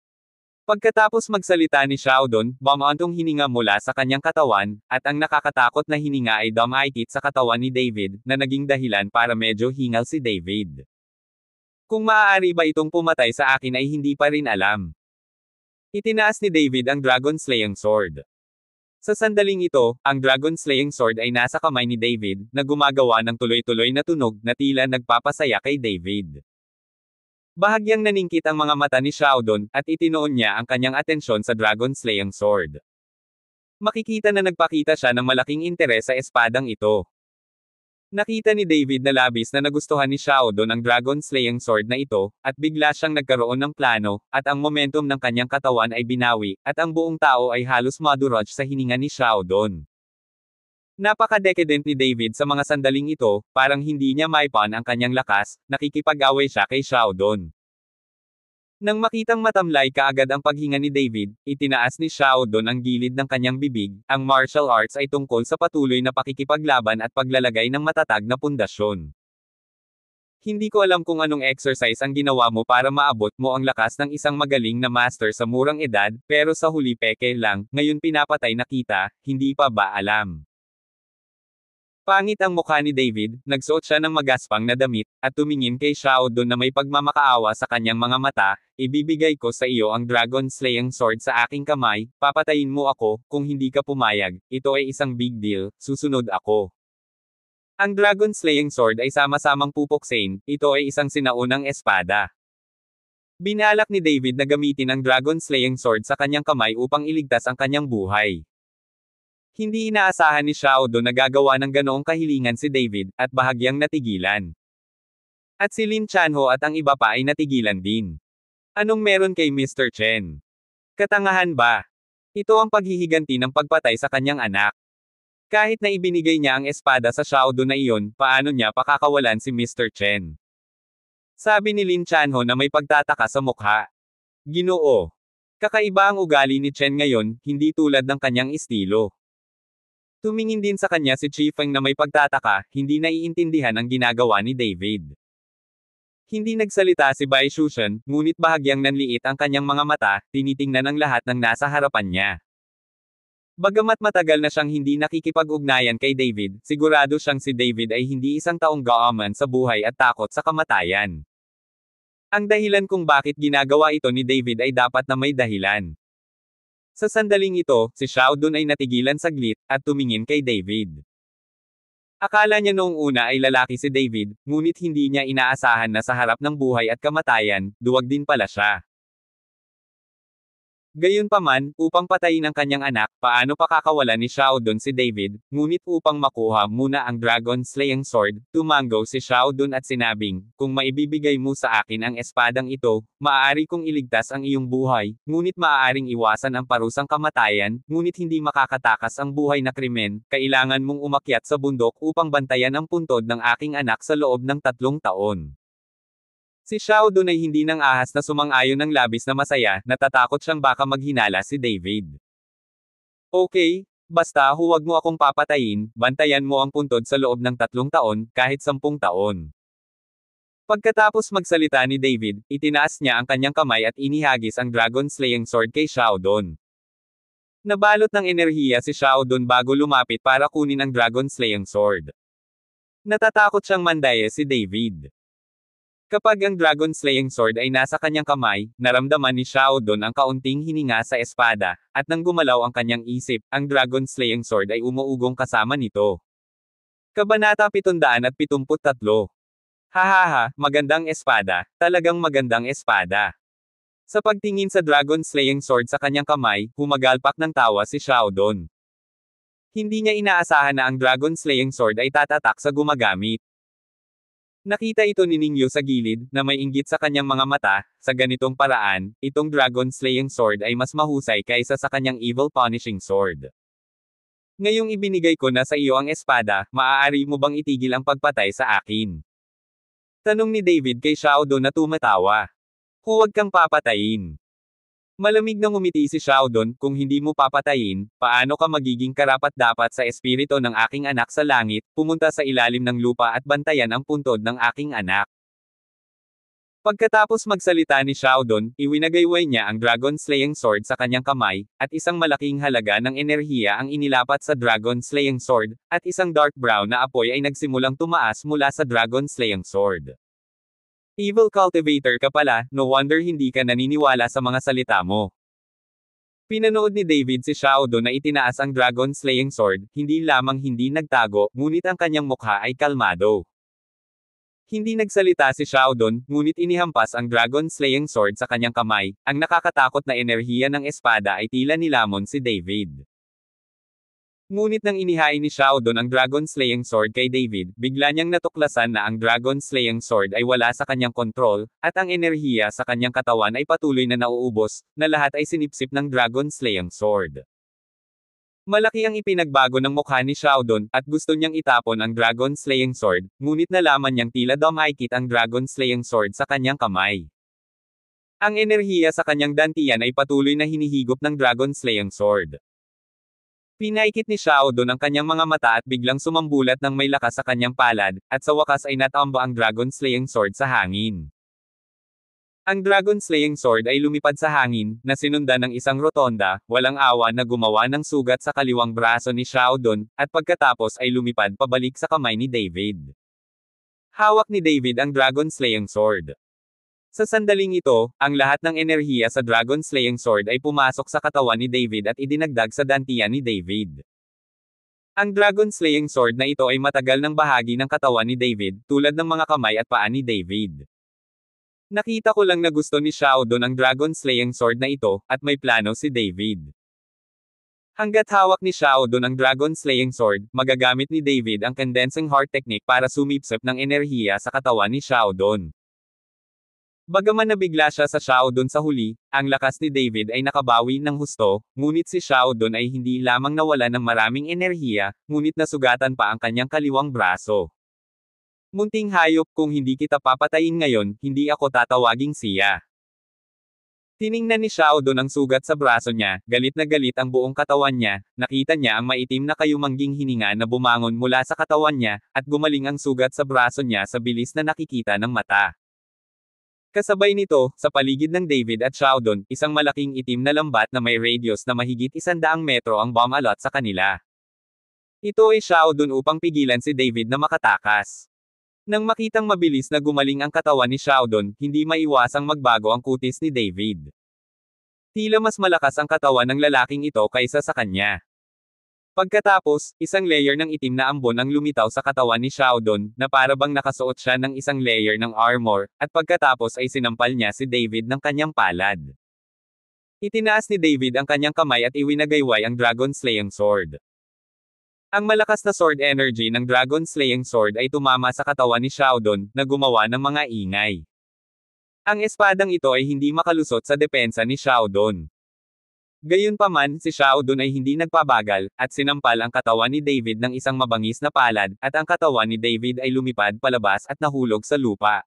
Pagkatapos magsalita ni Xiaodon, bamantong hininga mula sa kanyang katawan, at ang nakakatakot na hininga ay dumaikit sa katawan ni David, na naging dahilan para medyo hingal si David. Kung maaari ba itong pumatay sa akin ay hindi pa rin alam. Itinaas ni David ang Dragon Slaying Sword. Sa sandaling ito, ang Dragon Slaying Sword ay nasa kamay ni David, na gumagawa ng tuloy-tuloy na tunog na tila nagpapasaya kay David. Bahagyang naningkit ang mga mata ni Shaudon, at itinoon niya ang kanyang atensyon sa Dragon Slaying Sword. Makikita na nagpakita siya ng malaking interes sa espadang ito. Nakita ni David na labis na nagustuhan ni Shaodon ang Dragon Slaying Sword na ito, at bigla siyang nagkaroon ng plano, at ang momentum ng kanyang katawan ay binawi, at ang buong tao ay halos madurog sa hininga ni Shaodon. Napaka-decadent ni David sa mga sandaling ito, parang hindi niya maipon ang kanyang lakas, nakikipag-away siya kay Shaodon. Nang makitang matamlay kaagad ang paghinga ni David, itinaas ni Shaodon ang gilid ng kanyang bibig. Ang martial arts ay tungkol sa patuloy na pakikipaglaban at paglalagay ng matatag na pundasyon. Hindi ko alam kung anong exercise ang ginawa mo para maabot mo ang lakas ng isang magaling na master sa murang edad, pero sa huli peke lang, ngayon pinapatay na kita, hindi pa ba alam. Pangit ang mukha ni David, nagsuot siya ng magaspang na damit, at tumingin kay Shao Dun na may pagmamakaawa sa kanyang mga mata, ibibigay ko sa iyo ang Dragon Slaying Sword sa aking kamay, papatayin mo ako, kung hindi ka pumayag, ito ay isang big deal, susunod ako. Ang Dragon Slaying Sword ay sama-samang pupuksain, ito ay isang sinaunang espada. Binalak ni David na gamitin ang Dragon Slaying Sword sa kanyang kamay upang iligtas ang kanyang buhay. Hindi inaasahan ni Xiaodo na gagawa ng ganoong kahilingan si David, at bahagyang natigilan. At si Lin Chanho at ang iba pa ay natigilan din. Anong meron kay Mr. Chen? Katangahan ba? Ito ang paghihiganti ng pagpatay sa kanyang anak. Kahit na ibinigay niya ang espada sa Xiaodo na iyon, paano niya pakakawalan si Mr. Chen? Sabi ni Lin Chanho na may pagtataka sa mukha. Ginoo. Kakaiba ang ugali ni Chen ngayon, hindi tulad ng kanyang estilo. Tumingin din sa kanya si Chifeng na may pagtataka, hindi naiintindihan ang ginagawa ni David. Hindi nagsalita si Bai Shushan, ngunit bahagyang nanliit ang kanyang mga mata, tinitingnan ang lahat ng nasa harapan niya. Bagamat matagal na siyang hindi nakikipag-ugnayan kay David, sigurado siyang si David ay hindi isang taong gaaman sa buhay at takot sa kamatayan. Ang dahilan kung bakit ginagawa ito ni David ay dapat na may dahilan. Sa sandaling ito, si Shaudun ay natigilan saglit, at tumingin kay David. Akala niya noong una ay lalaki si David, ngunit hindi niya inaasahan na sa harap ng buhay at kamatayan, duwag din pala siya. Gayunpaman, upang patayin ang kanyang anak, paano pa kakawalan ni Shaodun si David, ngunit upang makuha muna ang Dragon Slaying Sword, tumango si Shaodun at sinabing, Kung maibibigay mo sa akin ang espadang ito, maaari kong iligtas ang iyong buhay, ngunit maaaring iwasan ang parusang kamatayan, ngunit hindi makakatakas ang buhay na krimen, kailangan mong umakyat sa bundok upang bantayan ang puntod ng aking anak sa loob ng tatlong taon. Si Xiao Dun ay hindi nang ahas na sumang-ayon ng labis na masaya, natatakot siyang baka maghinala si David. Okay, basta huwag mo akong papatayin, bantayan mo ang puntod sa loob ng tatlong taon, kahit sampung taon. Pagkatapos magsalita ni David, itinaas niya ang kanyang kamay at inihagis ang Dragon Slaying Sword kay Xiao Dun. Nabalot ng enerhiya si Xiao Dun bago lumapit para kunin ang Dragon Slaying Sword. Natatakot siyang mandaya si David. Kapag ang Dragon Slaying Sword ay nasa kanyang kamay, naramdaman ni Shaodon ang kaunting hininga sa espada, at nang gumalaw ang kanyang isip, ang Dragon Slaying Sword ay umuugong kasama nito. Kabanata 773 Hahaha, magandang espada, talagang magandang espada. Sa pagtingin sa Dragon Slaying Sword sa kanyang kamay, humagalpak ng tawa si Shaodon. Hindi niya inaasahan na ang Dragon Slaying Sword ay tatatak sa gumagamit. Nakita ito ni Ningyo sa gilid, na may inggit sa kanyang mga mata, sa ganitong paraan, itong Dragon Slaying Sword ay mas mahusay kaysa sa kanyang Evil Punishing Sword. Ngayong ibinigay ko na sa iyo ang espada, maaari mo bang itigil ang pagpatay sa akin? Tanong ni David kay Xiaodo na tumatawa. Huwag kang papatayin. Malamig na ngumiti si Shaudon, kung hindi mo papatayin, paano ka magiging karapat-dapat sa espiritu ng aking anak sa langit, pumunta sa ilalim ng lupa at bantayan ang puntod ng aking anak. Pagkatapos magsalita ni Shaudon, iwinagayway niya ang Dragon Slaying Sword sa kanyang kamay, at isang malaking halaga ng enerhiya ang inilapat sa Dragon Slaying Sword, at isang dark brown na apoy ay nagsimulang tumaas mula sa Dragon Slaying Sword. Evil cultivator ka pala, no wonder hindi ka naniniwala sa mga salita mo. Pinanood ni David si Shaodo na itinaas ang Dragon Slaying Sword, hindi lamang hindi nagtago, ngunit ang kanyang mukha ay kalmado. Hindi nagsalita si Shaodon, ngunit inihampas ang Dragon Slaying Sword sa kanyang kamay, ang nakakatakot na enerhiya ng espada ay tila nilamon si David. Ngunit nang inihain ni Shaodon ang Dragon Slaying Sword kay David, bigla niyang natuklasan na ang Dragon Slaying Sword ay wala sa kanyang kontrol, at ang enerhiya sa kanyang katawan ay patuloy na nauubos, na lahat ay sinipsip ng Dragon Slaying Sword. Malaki ang ipinagbago ng mukha ni Shaodon, at gusto niyang itapon ang Dragon Slaying Sword, ngunit nalaman niyang tila daw maikit ang Dragon Slaying Sword sa kanyang kamay. Ang enerhiya sa kanyang dantian ay patuloy na hinihigop ng Dragon Slaying Sword. Pinaikit ni Shaodo ang kanyang mga mata at biglang sumambulat ng may lakas sa kanyang palad, at sa wakas ay natamba ang Dragon Slaying Sword sa hangin. Ang Dragon Slaying Sword ay lumipad sa hangin, na sinundan ng isang rotonda, walang awa na gumawa ng sugat sa kaliwang braso ni Shaodon, at pagkatapos ay lumipad pabalik sa kamay ni David. Hawak ni David ang Dragon Slaying Sword. Sa sandaling ito, ang lahat ng enerhiya sa Dragon Slaying Sword ay pumasok sa katawan ni David at idinagdag sa dantian ni David. Ang Dragon Slaying Sword na ito ay matagal ng bahagi ng katawan ni David, tulad ng mga kamay at paa ni David. Nakita ko lang na gusto ni Shaodon ang Dragon Slaying Sword na ito, at may plano si David. Hanggat hawak ni Shaodon ang Dragon Slaying Sword, magagamit ni David ang Condensing Heart Technique para sumipsip ng enerhiya sa katawan ni Shaodon. Bagaman nabigla siya sa Shaodon sa huli, ang lakas ni David ay nakabawi ng husto, ngunit si Shaodon ay hindi lamang nawala ng maraming enerhiya, ngunit nasugatan pa ang kanyang kaliwang braso. Munting hayop kung hindi kita papatayin ngayon, hindi ako tatawaging siya. Tiningnan ni Shaodon ang sugat sa braso niya, galit na galit ang buong katawan niya, nakita niya ang maitim na kayumangging hininga na bumangon mula sa katawan niya, at gumaling ang sugat sa braso niya sa bilis na nakikita ng mata. Kasabay nito, sa paligid ng David at Sheldon, isang malaking itim na lambat na may radius na mahigit isandaang metro ang bomb alot sa kanila. Ito ay Sheldon upang pigilan si David na makatakas. Nang makitang mabilis na gumaling ang katawan ni Sheldon, hindi maiwasang magbago ang kutis ni David. Tila mas malakas ang katawan ng lalaking ito kaysa sa kanya. Pagkatapos, isang layer ng itim na ambon ang lumitaw sa katawan ni Xiaodon, na parabang nakasuot siya ng isang layer ng armor, at pagkatapos ay sinampal niya si David ng kanyang palad. Itinaas ni David ang kanyang kamay at iwinagayway ang Dragon Slaying Sword. Ang malakas na sword energy ng Dragon Slaying Sword ay tumama sa katawan ni Xiaodon, na gumawa ng mga ingay. Ang espadang ito ay hindi makalusot sa depensa ni Xiaodon. Gayunpaman, si Shaodun ay hindi nagpabagal, at sinampal ang katawan ni David ng isang mabangis na palad, at ang katawan ni David ay lumipad palabas at nahulog sa lupa.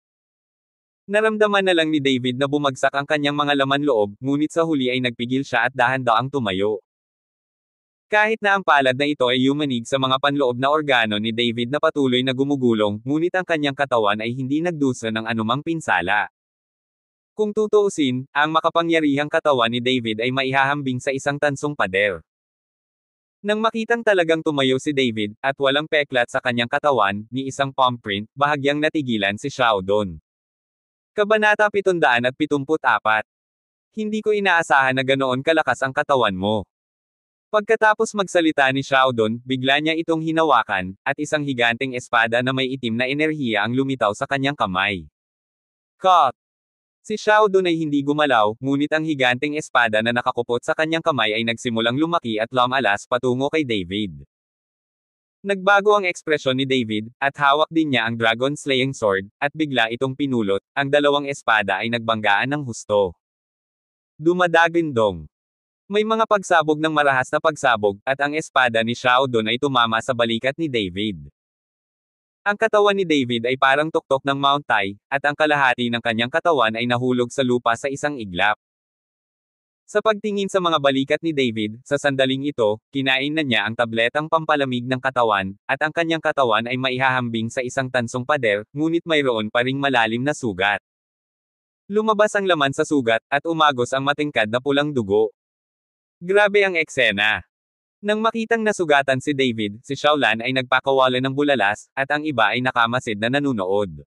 Naramdaman na lang ni David na bumagsak ang kanyang mga laman loob, ngunit sa huli ay nagpigil siya at dahan-daang tumayo. Kahit na ang palad na ito ay yumanig sa mga panloob na organo ni David na patuloy na gumugulong, ngunit ang kanyang katawan ay hindi nagdusa ng anumang pinsala. Kung tutuusin, ang makapangyarihang katawan ni David ay maihahambing sa isang tansong pader. Nang makitang talagang tumayo si David, at walang peklat sa kanyang katawan, ni isang palm print, bahagyang natigilan si Shaudon. Kabanata 774 Hindi ko inaasahan na ganoon kalakas ang katawan mo. Pagkatapos magsalita ni Shaudon, bigla niya itong hinawakan, at isang higanteng espada na may itim na enerhiya ang lumitaw sa kanyang kamay. Cut! Si Xiaodun ay hindi gumalaw, ngunit ang higanteng espada na nakakupot sa kanyang kamay ay nagsimulang lumaki at lamalas patungo kay David. Nagbago ang ekspresyon ni David, at hawak din niya ang dragon slaying sword, at bigla itong pinulot, ang dalawang espada ay nagbanggaan ng husto. Dumadagin Dumadagindong. May mga pagsabog ng marahas na pagsabog, at ang espada ni Xiaodun ay tumama sa balikat ni David. Ang katawan ni David ay parang tuktok ng Mount Tai, at ang kalahati ng kanyang katawan ay nahulog sa lupa sa isang iglap. Sa pagtingin sa mga balikat ni David, sa sandaling ito, kinain na niya ang tabletang pampalamig ng katawan, at ang kanyang katawan ay maihahambing sa isang tansong pader, ngunit mayroon pa ring malalim na sugat. Lumabas ang laman sa sugat, at umagos ang matingkad na pulang dugo. Grabe ang eksena. Nang makitang nasugatan si David, si Shaolan ay nagpakawala ng bulalas, at ang iba ay nakamasid na nanunood.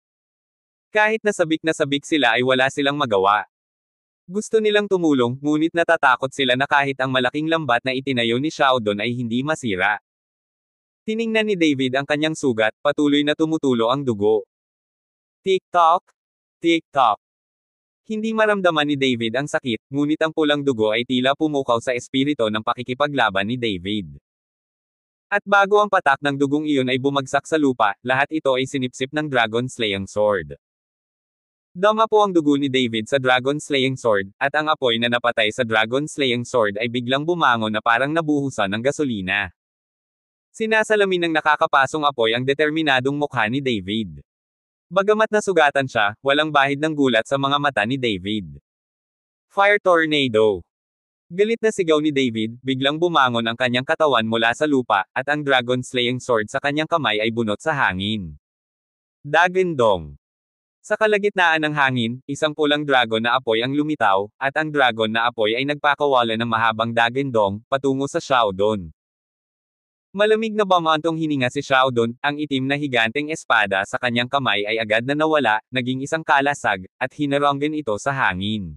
Kahit nasabik na sabik sila ay wala silang magawa. Gusto nilang tumulong, ngunit natatakot sila na kahit ang malaking lambat na itinayo ni Shaodon ay hindi masira. Tiningnan ni David ang kanyang sugat, patuloy na tumutulo ang dugo. Tik-tok! Tik-tok! Hindi maramdaman ni David ang sakit, ngunit ang pulang dugo ay tila pumukaw sa espirito ng pakikipaglaban ni David. At bago ang patak ng dugong iyon ay bumagsak sa lupa, lahat ito ay sinipsip ng Dragon Slaying Sword. Dama po ang dugo ni David sa Dragon Slaying Sword, at ang apoy na napatay sa Dragon Slaying Sword ay biglang bumango na parang nabuhusan ng gasolina. Sinasalamin ng nakakapasong apoy ang determinadong mukha ni David. Bagamat nasugatan siya, walang bahid ng gulat sa mga mata ni David. Fire Tornado Galit na sigaw ni David, biglang bumangon ang kanyang katawan mula sa lupa, at ang dragon slaying sword sa kanyang kamay ay bunot sa hangin. Dagindong sa kalagitnaan ng hangin, isang pulang dragon na apoy ang lumitaw, at ang dragon na apoy ay nagpakawala ng mahabang dagendong, patungo sa Shaodon. Malamig na bamantong hininga si Xiaodun, ang itim na higanteng espada sa kanyang kamay ay agad na nawala, naging isang kalasag, at hinaranggan ito sa hangin.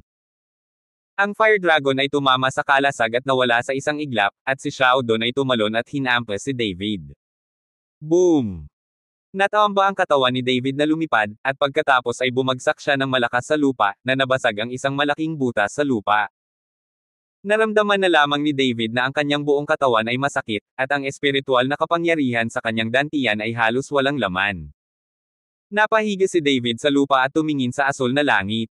Ang Fire Dragon ay tumama sa kalasag at nawala sa isang iglap, at si Xiaodun ay tumalon at hinampas si David. Boom! Natamba ang katawan ni David na lumipad, at pagkatapos ay bumagsak siya ng malakas sa lupa, na nabasag ang isang malaking butas sa lupa. Naramdaman na lamang ni David na ang kanyang buong katawan ay masakit, at ang espiritual na kapangyarihan sa kanyang dantian ay halos walang laman. Napahiga si David sa lupa at tumingin sa asul na langit.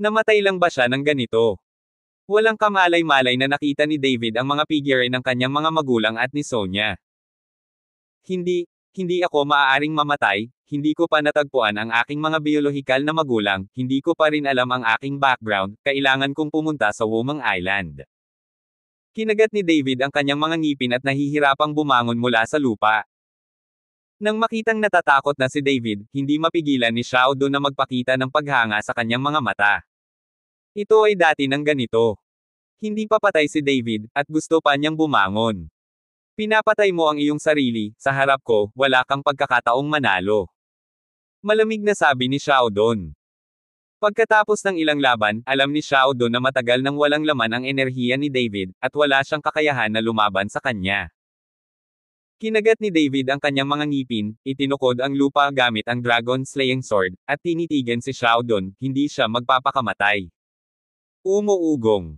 Namatay lang ba siya ng ganito? Walang kamalay-malay na nakita ni David ang mga figure ng kanyang mga magulang at ni Sonya. Hindi, hindi ako maaaring mamatay, hindi ko pa natagpuan ang aking mga biyolohikal na magulang, hindi ko pa rin alam ang aking background, kailangan kong pumunta sa Womang Island. Kinagat ni David ang kanyang mga ngipin at nahihirapang bumangon mula sa lupa. Nang makitang natatakot na si David, hindi mapigilan ni Xiaodo na magpakita ng paghanga sa kanyang mga mata. Ito ay dati ng ganito. Hindi papatay si David, at gusto pa niyang bumangon. Pinapatay mo ang iyong sarili, sa harap ko, wala kang pagkakataong manalo. Malamig na sabi ni Xiaodon. Pagkatapos ng ilang laban, alam ni Xiaodon na matagal nang walang laman ang enerhiya ni David, at wala siyang kakayahan na lumaban sa kanya. Kinagat ni David ang kanyang mga ngipin, itinukod ang lupa gamit ang Dragon Slaying Sword, at tinitigan si Xiaodon, hindi siya magpapakamatay. Umuugong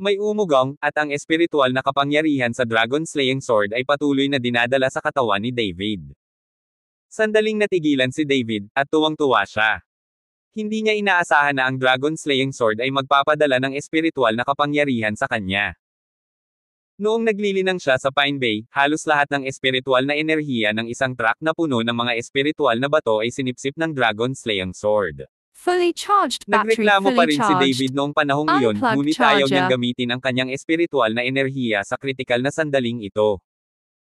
May umugong, at ang espiritual na kapangyarihan sa Dragon Slaying Sword ay patuloy na dinadala sa katawan ni David. Sandaling natigilan si David, at tuwang-tuwa siya. Hindi niya inaasahan na ang Dragon Slaying Sword ay magpapadala ng espiritual na kapangyarihan sa kanya. Noong naglilinang siya sa Pine Bay, halos lahat ng espiritual na enerhiya ng isang truck na puno ng mga espiritual na bato ay sinipsip ng Dragon Slaying Sword. Fully charged battery, Nagreklamo fully pa rin charged. si David noong panahong iyon, ngunit charger. ayaw niyang gamitin ang kanyang espiritual na enerhiya sa kritikal na sandaling ito.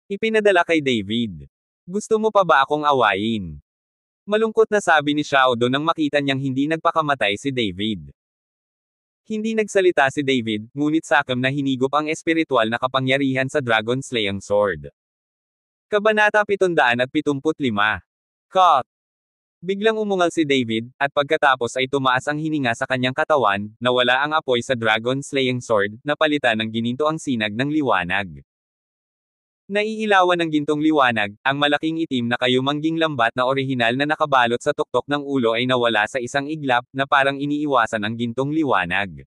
Ipinadala kay David. Gusto mo pa ba akong awayin? Malungkot na sabi ni Xiaodo nang makita niyang hindi nagpakamatay si David. Hindi nagsalita si David, ngunit sakam na hinigop ang espiritual na kapangyarihan sa Dragon Slaying Sword. Kabanata 775. Cut! Biglang umungal si David, at pagkatapos ay tumaas ang hininga sa kanyang katawan, nawala ang apoy sa Dragon Slaying Sword, napalitan ng gininto ang sinag ng liwanag. Naiilawan ng gintong liwanag, ang malaking itim na kayumangging lambat na orihinal na nakabalot sa tuktok ng ulo ay nawala sa isang iglap, na parang iniiwasan ang gintong liwanag.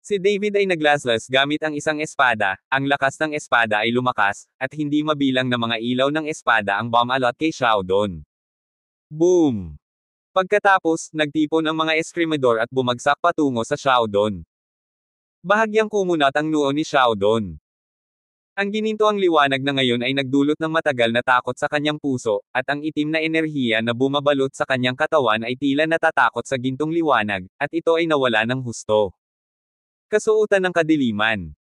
Si David ay naglaslas gamit ang isang espada, ang lakas ng espada ay lumakas, at hindi mabilang na mga ilaw ng espada ang bumalot kay Shaudon. Boom! Pagkatapos, nagtipon ang mga eskrimador at bumagsak patungo sa Shaudon. Bahagyang kumunat ang noo ni Shaudon. Ang ginintoang liwanag na ngayon ay nagdulot ng matagal na takot sa kanyang puso, at ang itim na enerhiya na bumabalot sa kanyang katawan ay tila natatakot sa gintong liwanag, at ito ay nawala ng husto. Kasuutan ng kadiliman.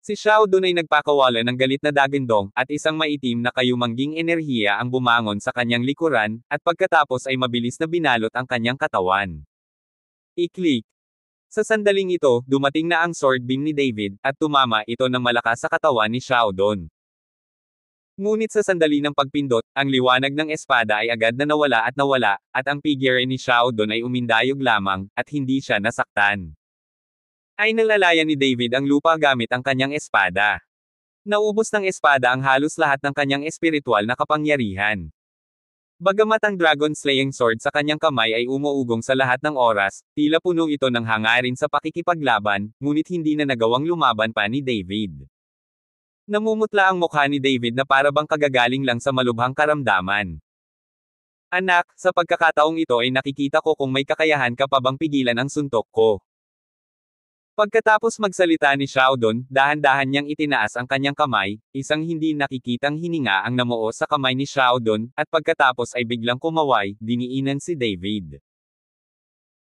Si Xiao Dun ay nagpakawala ng galit na dagindong, at isang maitim na kayumangging enerhiya ang bumangon sa kanyang likuran, at pagkatapos ay mabilis na binalot ang kanyang katawan. Iklik, sa sandaling ito, dumating na ang sword beam ni David, at tumama ito ng malakas sa katawan ni Xiaodon. Ngunit sa sandali ng pagpindot, ang liwanag ng espada ay agad na nawala at nawala, at ang figure ni Xiaodon ay umindayog lamang, at hindi siya nasaktan. Ay nalalayan ni David ang lupa gamit ang kanyang espada. Naubos ng espada ang halos lahat ng kanyang espiritual na kapangyarihan. Bagamat ang Dragon Slaying Sword sa kanyang kamay ay umuugong sa lahat ng oras, tila puno ito ng hangarin sa pakikipaglaban, ngunit hindi na nagawang lumaban pa ni David. Namumutla ang mukha ni David na parabang kagagaling lang sa malubhang karamdaman. Anak, sa pagkakataong ito ay nakikita ko kung may kakayahan ka pa bang pigilan ang suntok ko. Pagkatapos magsalita ni Xiaodun, dahan-dahan niyang itinaas ang kanyang kamay, isang hindi nakikitang hininga ang namuo sa kamay ni Xiaodun, at pagkatapos ay biglang kumaway, diniinan si David.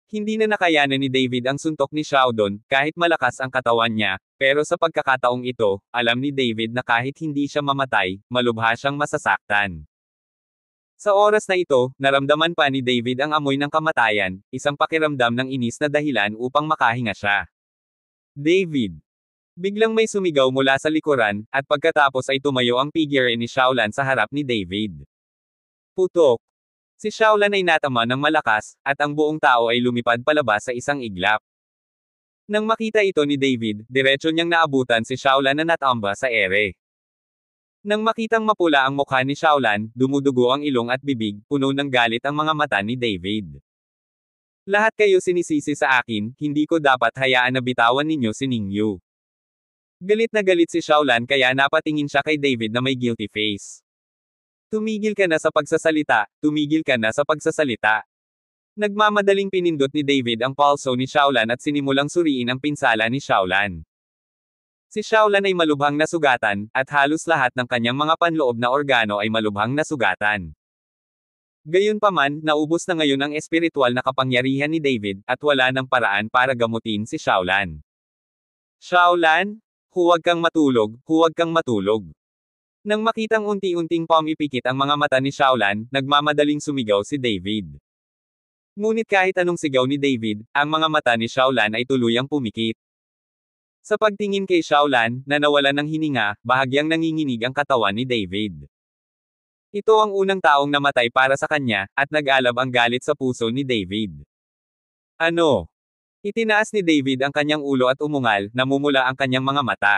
Hindi na nakayanan ni David ang suntok ni Xiaodun, kahit malakas ang katawan niya, pero sa pagkakataong ito, alam ni David na kahit hindi siya mamatay, malubha siyang masasaktan. Sa oras na ito, naramdaman pa ni David ang amoy ng kamatayan, isang pakiramdam ng inis na dahilan upang makahinga siya. David. Biglang may sumigaw mula sa likuran, at pagkatapos ay tumayo ang figure ni Shaolan sa harap ni David. Putok. Si Shaolan ay natama ng malakas, at ang buong tao ay lumipad palabas sa isang iglap. Nang makita ito ni David, diretso niyang naabutan si Shaolan na natamba sa ere. Nang makitang mapula ang mukha ni Shaolan, dumudugo ang ilong at bibig, puno ng galit ang mga mata ni David. Lahat kayo sinisisi sa akin, hindi ko dapat hayaan na bitawan ninyo si Ningyu. Galit na galit si Shaolan kaya napatingin siya kay David na may guilty face. Tumigil ka na sa pagsasalita, tumigil ka na sa pagsasalita. Nagmamadaling pinindot ni David ang palso ni Shaolan at sinimulang suriin ang pinsala ni Shaolan. Si Shaolan ay malubhang nasugatan, at halos lahat ng kanyang mga panloob na organo ay malubhang nasugatan. Gayunpaman, naubos na ngayon ang espiritual na kapangyarihan ni David, at wala ng paraan para gamutin si Shaolan. Shaolan, huwag kang matulog, huwag kang matulog. Nang makitang unti-unting pumipikit ang mga mata ni Shaolan, nagmamadaling sumigaw si David. Ngunit kahit anong sigaw ni David, ang mga mata ni Shaolan ay tuluyang pumikit. Sa pagtingin kay Shaolan, nanawala nawala ng hininga, bahagyang nanginginig ang katawan ni David. Ito ang unang taong namatay para sa kanya, at nag-alab ang galit sa puso ni David. Ano? Itinaas ni David ang kanyang ulo at umungal, namumula ang kanyang mga mata.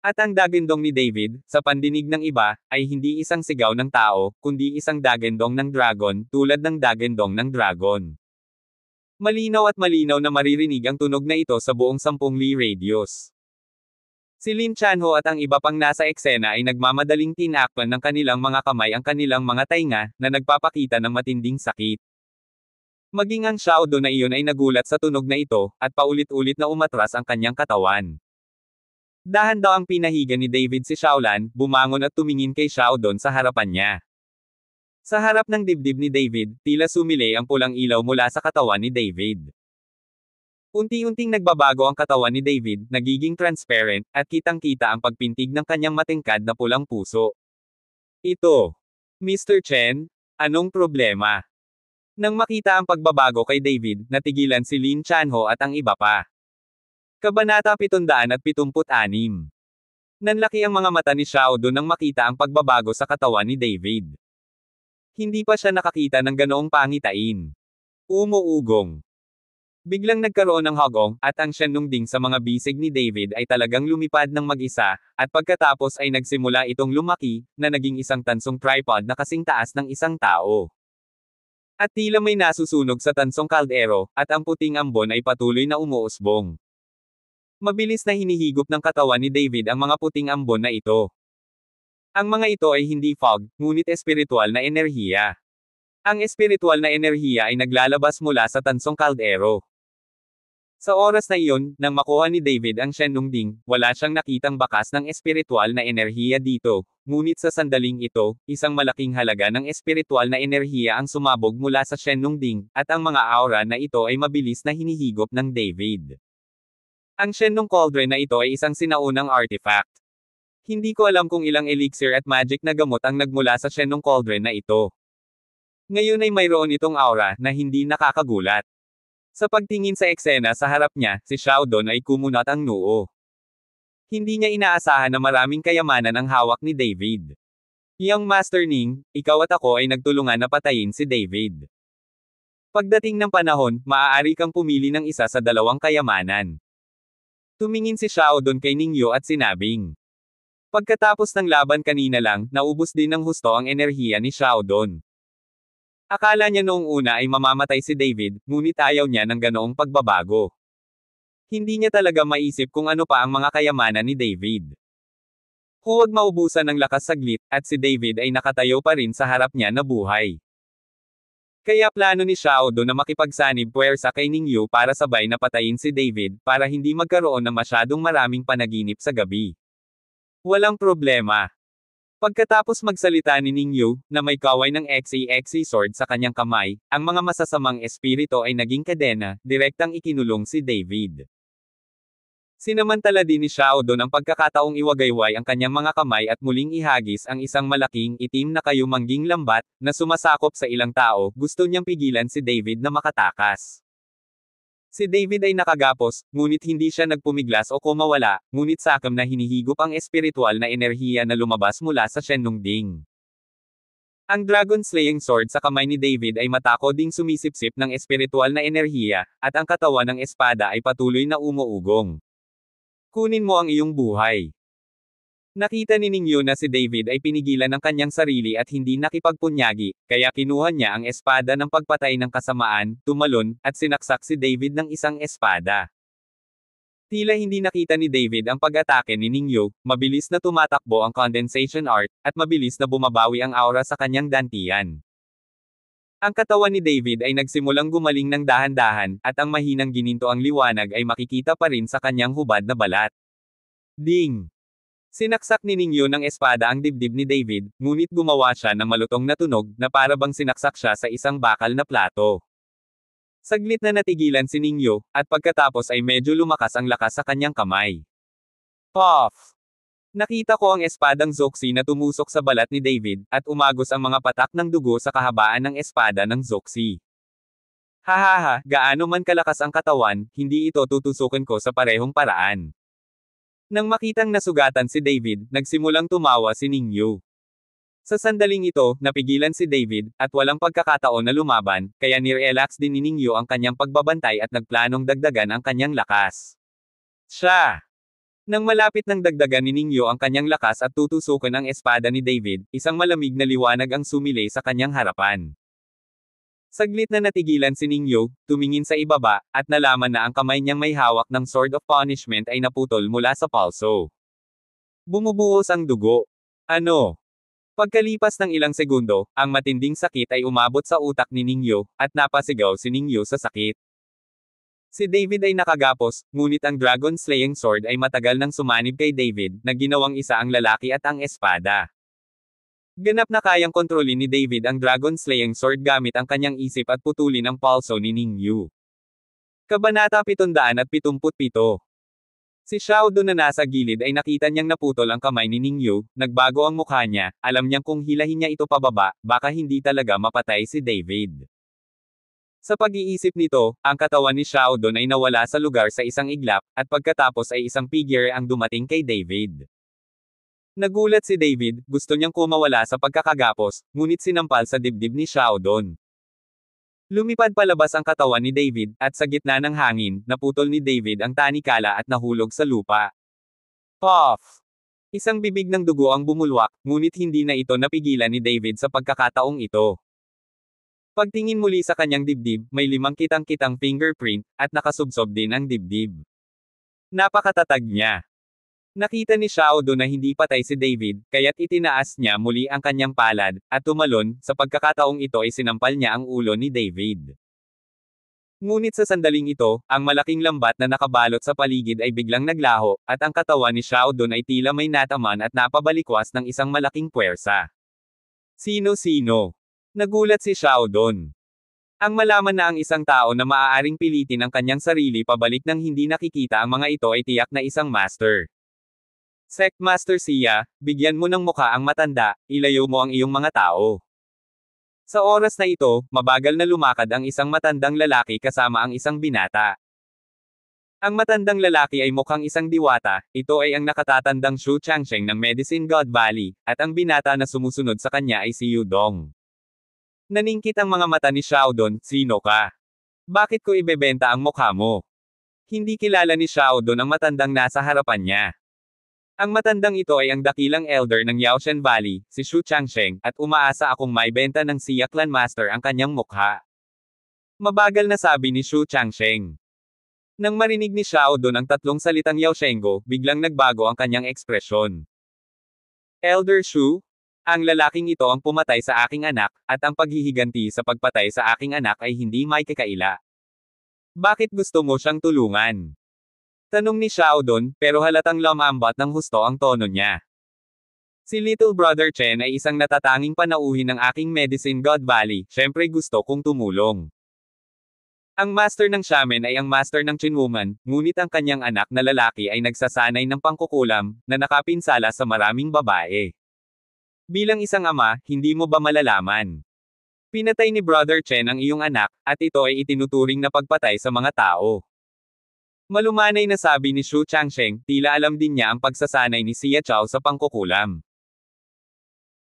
At ang dagendong ni David, sa pandinig ng iba, ay hindi isang sigaw ng tao, kundi isang dagendong ng dragon, tulad ng dagendong ng dragon. Malinaw at malinaw na maririnig ang tunog na ito sa buong li radius. Si Lin Chanho at ang iba pang nasa eksena ay nagmamadaling tinakpan ng kanilang mga kamay ang kanilang mga tainga, na nagpapakita ng matinding sakit. Maging ang Xiaodo na iyon ay nagulat sa tunog na ito, at paulit-ulit na umatras ang kanyang katawan. Dahan daw ang pinahigan ni David si Shaolan, bumangon at tumingin kay Shaodon sa harapan niya. Sa harap ng dibdib ni David, tila sumilay ang pulang ilaw mula sa katawan ni David. Unti-unting nagbabago ang katawan ni David, nagiging transparent, at kitang-kita ang pagpintig ng kanyang matingkad na pulang puso. Ito. Mr. Chen, anong problema? Nang makita ang pagbabago kay David, natigilan si Lin Chanho at ang iba pa. Kabanata 776 Nanlaki ang mga mata ni Xiaodo nang makita ang pagbabago sa katawan ni David. Hindi pa siya nakakita ng ganoong pangitain. Umuugong. Biglang nagkaroon ng hagong, at ang siyanungding sa mga bisig ni David ay talagang lumipad ng mag-isa, at pagkatapos ay nagsimula itong lumaki, na naging isang tansong tripod na kasing taas ng isang tao. At tila may nasusunog sa tansong kaldero, at ang puting ambon ay patuloy na umuusbong. Mabilis na hinihigop ng katawan ni David ang mga puting ambon na ito. Ang mga ito ay hindi fog, ngunit espiritual na enerhiya. Ang espiritual na enerhiya ay naglalabas mula sa tansong kaldero. Sa oras na iyon, nang makuha ni David ang Shenlong Ding, wala siyang nakitang bakas ng espiritual na enerhiya dito, ngunit sa sandaling ito, isang malaking halaga ng espiritual na enerhiya ang sumabog mula sa Shenlong Ding, at ang mga aura na ito ay mabilis na hinihigop ng David. Ang Shenlong Cauldron na ito ay isang sinaunang artifact. Hindi ko alam kung ilang elixir at magic na gamot ang nagmula sa Shenlong Cauldron na ito. Ngayon ay mayroon itong aura na hindi nakakagulat. Sa pagtingin sa eksena sa harap niya, si Sheldon ay kumunat ang noo. Hindi niya inaasahan na maraming kayamanan ang hawak ni David. Young Master Ning, ikaw at ako ay nagtulungan na patayin si David. Pagdating ng panahon, maaari kang pumili ng isa sa dalawang kayamanan. Tumingin si Xiao kay Ningyo at sinabing. Pagkatapos ng laban kanina lang, naubos din ng husto ang enerhiya ni Xiao Akala niya noong una ay mamamatay si David, ngunit ayaw niya ng ganoong pagbabago. Hindi niya talaga maisip kung ano pa ang mga kayamanan ni David. Huwag maubusan ng lakas saglit, at si David ay nakatayo pa rin sa harap niya na buhay. Kaya plano ni Shaodo na makipagsanib puwersa kay Ning Yu para sabay na patayin si David, para hindi magkaroon ng masyadong maraming panaginip sa gabi. Walang problema. Pagkatapos magsalita ni Ningyu, na may kaway ng XAXA sword sa kanyang kamay, ang mga masasamang espirito ay naging kadena, direktang ikinulong si David. Sinamantala din ni Xiaodon ang pagkakataong iwagayway ang kanyang mga kamay at muling ihagis ang isang malaking itim na kayumangging lambat, na sumasakop sa ilang tao, gusto niyang pigilan si David na makatakas. Si David ay nakagapos, ngunit hindi siya nagpumiglas o kumawala, ngunit sakam na hinihigop ang espiritual na enerhiya na lumabas mula sa Shenlong Ding. Ang Dragon Slaying Sword sa kamay ni David ay matako ding sumisipsip ng espiritual na enerhiya, at ang katawan ng espada ay patuloy na umuugong. Kunin mo ang iyong buhay. Nakita ni Ningyo na si David ay pinigilan ng kanyang sarili at hindi nakipagpunyagi, kaya kinuha niya ang espada ng pagpatay ng kasamaan, tumalon, at sinaksak si David ng isang espada. Tila hindi nakita ni David ang pag-atake ni Ningyo, mabilis na tumatakbo ang condensation art, at mabilis na bumabawi ang aura sa kanyang dantian. Ang katawan ni David ay nagsimulang gumaling ng dahan-dahan, at ang mahinang gininto ang liwanag ay makikita pa rin sa kanyang hubad na balat. Ding! Sinaksak ni Ningyo ng espada ang dibdib ni David, ngunit gumawa siya ng malutong na tunog na para bang sinaksak siya sa isang bakal na plato. Saglit na natigilan si Ningyo, at pagkatapos ay medyo lumakas ang lakas sa kanyang kamay. Puff! Nakita ko ang espadang Zoxy na tumusok sa balat ni David, at umagos ang mga patak ng dugo sa kahabaan ng espada ng Zoxy. Hahaha, gaano man kalakas ang katawan, hindi ito tutusukin ko sa parehong paraan. Nang makitang nasugatan si David, nagsimulang tumawa si Ningyu. Sa sandaling ito, napigilan si David, at walang pagkakataon na lumaban, kaya nirelax din ni Ningyo ang kanyang pagbabantay at nagplanong dagdagan ang kanyang lakas. Siya! Nang malapit ng dagdagan ni Ningyo ang kanyang lakas at tutusukan ang espada ni David, isang malamig na liwanag ang sumilay sa kanyang harapan. Saglit na natigilan si Ningyo, tumingin sa ibaba, at nalaman na ang kamay niyang may hawak ng Sword of Punishment ay naputol mula sa palso. Bumubuhos ang dugo. Ano? Pagkalipas ng ilang segundo, ang matinding sakit ay umabot sa utak ni Ningyo, at napasigaw si Ningyo sa sakit. Si David ay nakagapos, ngunit ang Dragon Slaying Sword ay matagal nang sumanib kay David, na ginawang isa ang lalaki at ang espada. Ganap na kayang kontrolin ni David ang Dragon Slaying Sword gamit ang kanyang isip at putulin ang palso ni Ningyu. Kabanata 777 Si Xiaodu na nasa gilid ay nakita niyang naputol ang kamay ni Ningyu, nagbago ang mukha niya, alam niyang kung hilahin niya ito pababa, baka hindi talaga mapatay si David. Sa pag-iisip nito, ang katawan ni Xiaodun ay nawala sa lugar sa isang iglap, at pagkatapos ay isang figure ang dumating kay David. Nagulat si David, gusto niyang kumawala sa pagkakagapos, ngunit sinampal sa dibdib ni Xiao Don. Lumipad palabas ang katawan ni David, at sa gitna ng hangin, naputol ni David ang tanikala at nahulog sa lupa. Puff! Isang bibig ng dugo ang bumulwak, ngunit hindi na ito napigilan ni David sa pagkakataong ito. Pagtingin muli sa kanyang dibdib, may limang kitang-kitang fingerprint, at nakasubsob din ang dibdib. Napakatatag niya. Nakita ni Shaodo na hindi patay si David, kaya't itinaas niya muli ang kanyang palad, at tumalon, sa pagkakataong ito ay sinampal niya ang ulo ni David. Ngunit sa sandaling ito, ang malaking lambat na nakabalot sa paligid ay biglang naglaho, at ang katawan ni Shaodun ay tila may nataman at napabalikwas ng isang malaking puwersa. Sino-sino? Nagulat si Shaodun. Ang malaman na ang isang tao na maaaring pilitin ang kanyang sarili pabalik nang hindi nakikita ang mga ito ay tiyak na isang master. Sec Master Sia, bigyan mo ng mukha ang matanda, ilayo mo ang iyong mga tao. Sa oras na ito, mabagal na lumakad ang isang matandang lalaki kasama ang isang binata. Ang matandang lalaki ay mukhang isang diwata, ito ay ang nakatatandang Shu Changsheng ng Medicine God Valley, at ang binata na sumusunod sa kanya ay si Yu Dong. Naningkit ang mga mata ni Xiaodon, sino ka? Bakit ko ibebenta ang mukha mo? Hindi kilala ni Xiaodon ang matandang nasa harapan niya. Ang matandang ito ay ang dakilang elder ng Yaoshan Valley, si Shu Changsheng, at umaasa akong may benta ng Xia Clan Master ang kanyang mukha. Mabagal na sabi ni Shu Changsheng. Nang marinig ni Xiao Dun ang tatlong salitang Yaoshengo, biglang nagbago ang kanyang ekspresyon. Elder Shu, ang lalaking ito ang pumatay sa aking anak, at ang paghihiganti sa pagpatay sa aking anak ay hindi may kakaila. Bakit gusto mo siyang tulungan? Tanong ni Xiaodun, pero halatang lamambat ng husto ang tono niya. Si Little Brother Chen ay isang natatanging panauhin ng aking Medicine God Valley, syempre gusto kong tumulong. Ang master ng shaman ay ang master ng chinwoman, ngunit ang kanyang anak na lalaki ay nagsasanay ng pangkukulam, na nakapinsala sa maraming babae. Bilang isang ama, hindi mo ba malalaman? Pinatay ni Brother Chen ang iyong anak, at ito ay itinuturing na pagpatay sa mga tao. Malumanay na sabi ni Xu Changsheng, tila alam din niya ang pagsasanay ni Xia Chao sa pangkukulam.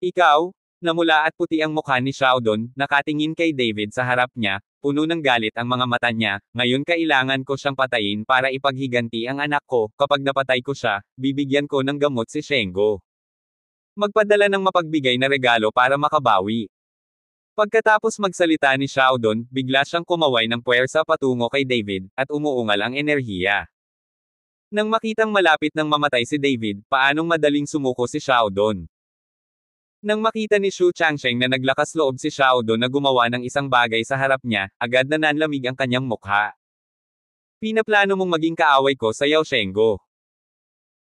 Ikaw? Namula at puti ang mukha ni Xiaodon, nakatingin kay David sa harap niya, puno ng galit ang mga mata niya, ngayon kailangan ko siyang patayin para ipaghiganti ang anak ko, kapag napatay ko siya, bibigyan ko ng gamot si Shengo. Magpadala ng mapagbigay na regalo para makabawi. Pagkatapos magsalita ni Shaudon, bigla siyang kumaway ng puwersa patungo kay David, at umuungal ang enerhiya. Nang makitang malapit ng mamatay si David, paanong madaling sumuko si Shaudon. Nang makita ni Xu Changsheng na naglakas loob si Shaodon na gumawa ng isang bagay sa harap niya, agad na nanlamig ang kanyang mukha. Pinaplano mong maging kaaway ko sa Yao Shenggo,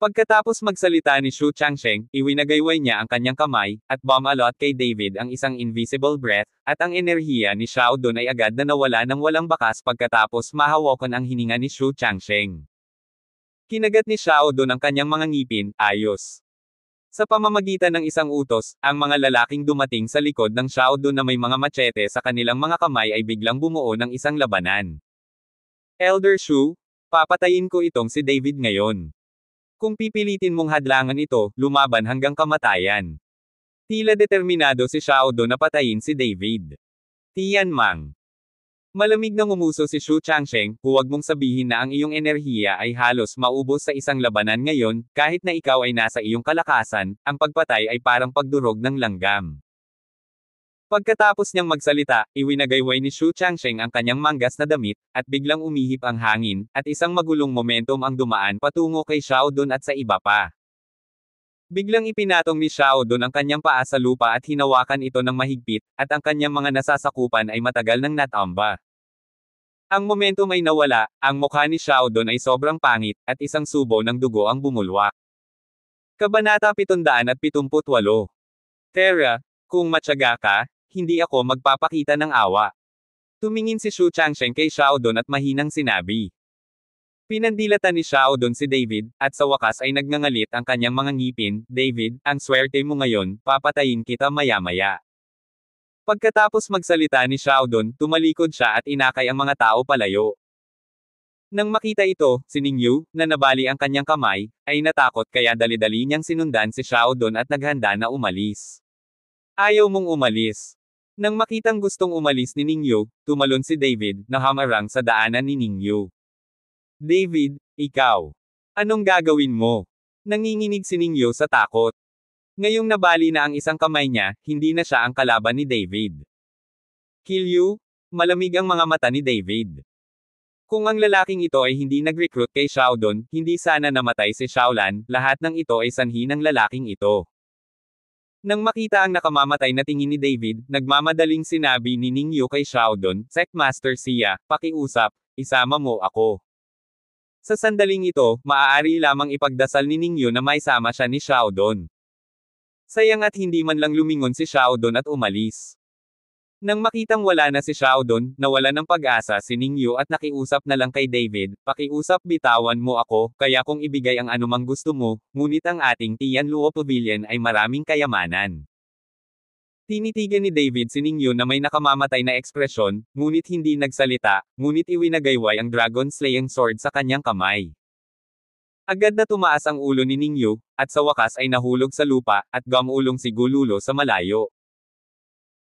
Pagkatapos magsalita ni Xu Changsheng, iwinagayway niya ang kanyang kamay, at bumalot kay David ang isang invisible breath, at ang enerhiya ni Xiao Dun ay agad na nawala ng walang bakas pagkatapos mahawakan ang hininga ni Xu Changsheng. Kinagat ni Xiao Dun ang kanyang mga ngipin, ayos. Sa pamamagitan ng isang utos, ang mga lalaking dumating sa likod ng Shaodun na may mga machete sa kanilang mga kamay ay biglang bumuo ng isang labanan. Elder Xu, papatayin ko itong si David ngayon. Kung pipilitin mong hadlangan ito, lumaban hanggang kamatayan. Tila determinado si Xiaodo na patayin si David. Tian Mang. Malamig nang umuso si Xu Changsheng, huwag mong sabihin na ang iyong enerhiya ay halos maubos sa isang labanan ngayon, kahit na ikaw ay nasa iyong kalakasan, ang pagpatay ay parang pagdurog ng langgam. Pagkatapos niyang magsalita, iwinagayway ni Xu Changsheng ang kanyang manggas na damit, at biglang umihip ang hangin, at isang magulong momentum ang dumaan patungo kay Xiaodun at sa iba pa. Biglang ipinatong ni Xiaodun ang kanyang paa sa lupa at hinawakan ito ng mahigpit, at ang kanyang mga nasasakupan ay matagal nang natamba. Ang momentum ay nawala, ang mukha ni Xiaodun ay sobrang pangit, at isang subo ng dugo ang bumulwak. Kabanata 778 Terra, kung matyaga ka, hindi ako magpapakita ng awa. Tumingin si Xu Changsheng kay Xiaodon at mahinang sinabi. Pinandilatan ni Xiaodon si David, at sa wakas ay nagngangalit ang kanyang mga ngipin, David, ang swerte mo ngayon, papatayin kita maya-maya. Pagkatapos magsalita ni Xiaodon, tumalikod siya at inakay ang mga tao palayo. Nang makita ito, si Ningyu, na nabali ang kanyang kamay, ay natakot kaya dali-dali niyang sinundan si Xiaodon at naghanda na umalis. Ayaw mong umalis. Nang makitang gustong umalis ni Ningyo, tumalon si David, na hamarang sa daanan ni Ningyo. David, ikaw. Anong gagawin mo? Nanginginig si Ningyo sa takot. Ngayong nabali na ang isang kamay niya, hindi na siya ang kalaban ni David. Kill you? Malamig ang mga mata ni David. Kung ang lalaking ito ay hindi nag-recruit kay Xiaodon, hindi sana namatay si Shaolan, lahat ng ito ay sanhi ng lalaking ito. Nang makita ang nakamamatay na tingin ni David, nagmamadaling sinabi ni Ningyo kay Shaodon, Sekmaster Sia, pakiusap, isama mo ako. Sa sandaling ito, maaari lamang ipagdasal ni Ningyo na maisama siya ni Shaodon. Sayang at hindi man lang lumingon si Shaodon at umalis. Nang makitang wala na si Xiaodon, nawala ng pag-asa si Ningyu at nakiusap na lang kay David, pakiusap bitawan mo ako, kaya kung ibigay ang anumang gusto mo, ngunit ang ating Tianluo Pavilion ay maraming kayamanan. Tinitigan ni David si Ningyu na may nakamamatay na ekspresyon, ngunit hindi nagsalita, ngunit iwinagayway ang Dragon Slaying Sword sa kanyang kamay. Agad na tumaas ang ulo ni Ningyu, at sa wakas ay nahulog sa lupa, at gamulong si Gululo sa malayo.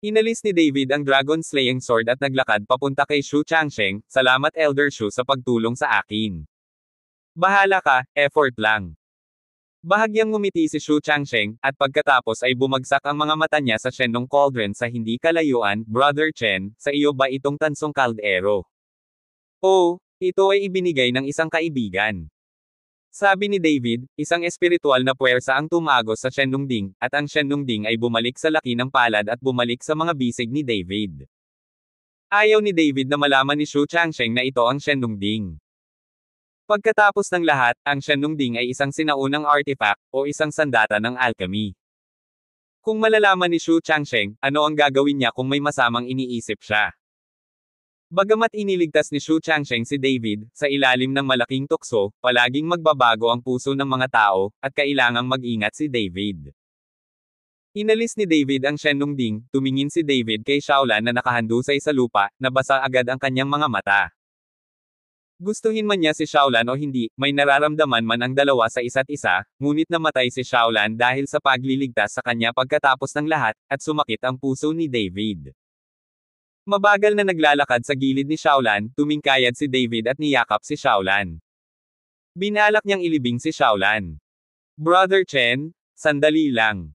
Inalis ni David ang Dragon Slaying Sword at naglakad papunta kay Shu Changsheng, salamat Elder Shu sa pagtulong sa akin. Bahala ka, effort lang. Bahagyang ngumiti si Shu Changsheng, at pagkatapos ay bumagsak ang mga mata niya sa Shenlong Cauldron sa hindi kalayuan, Brother Chen, sa iyo ba itong tansong kaldero? Oo, oh, ito ay ibinigay ng isang kaibigan. Sabi ni David, isang espiritual na puwersa ang tumagos sa Shenlongding, at ang Shenlongding ay bumalik sa laki ng palad at bumalik sa mga bisig ni David. Ayaw ni David na malaman ni Shu Changsheng na ito ang Shenlongding. Pagkatapos ng lahat, ang Shenlongding ay isang sinaunang artifact, o isang sandata ng alchemy. Kung malalaman ni Shu Changsheng, ano ang gagawin niya kung may masamang iniisip siya? Bagamat iniligtas ni Xu Changsheng si David, sa ilalim ng malaking tukso, palaging magbabago ang puso ng mga tao, at kailangang mag-ingat si David. Inalis ni David ang Shenlong Ding, tumingin si David kay Shaolan na nakahandusay sa lupa, nabasa agad ang kanyang mga mata. Gustuhin man niya si Shaolan o hindi, may nararamdaman man ang dalawa sa isa't isa, ngunit namatay si Shaolan dahil sa pagliligtas sa kanya pagkatapos ng lahat, at sumakit ang puso ni David. Mabagal na naglalakad sa gilid ni Shaolan, tumingkayad si David at niyakap si Shaolan. Binalak niyang ilibing si Shaolan. Brother Chen, sandali lang.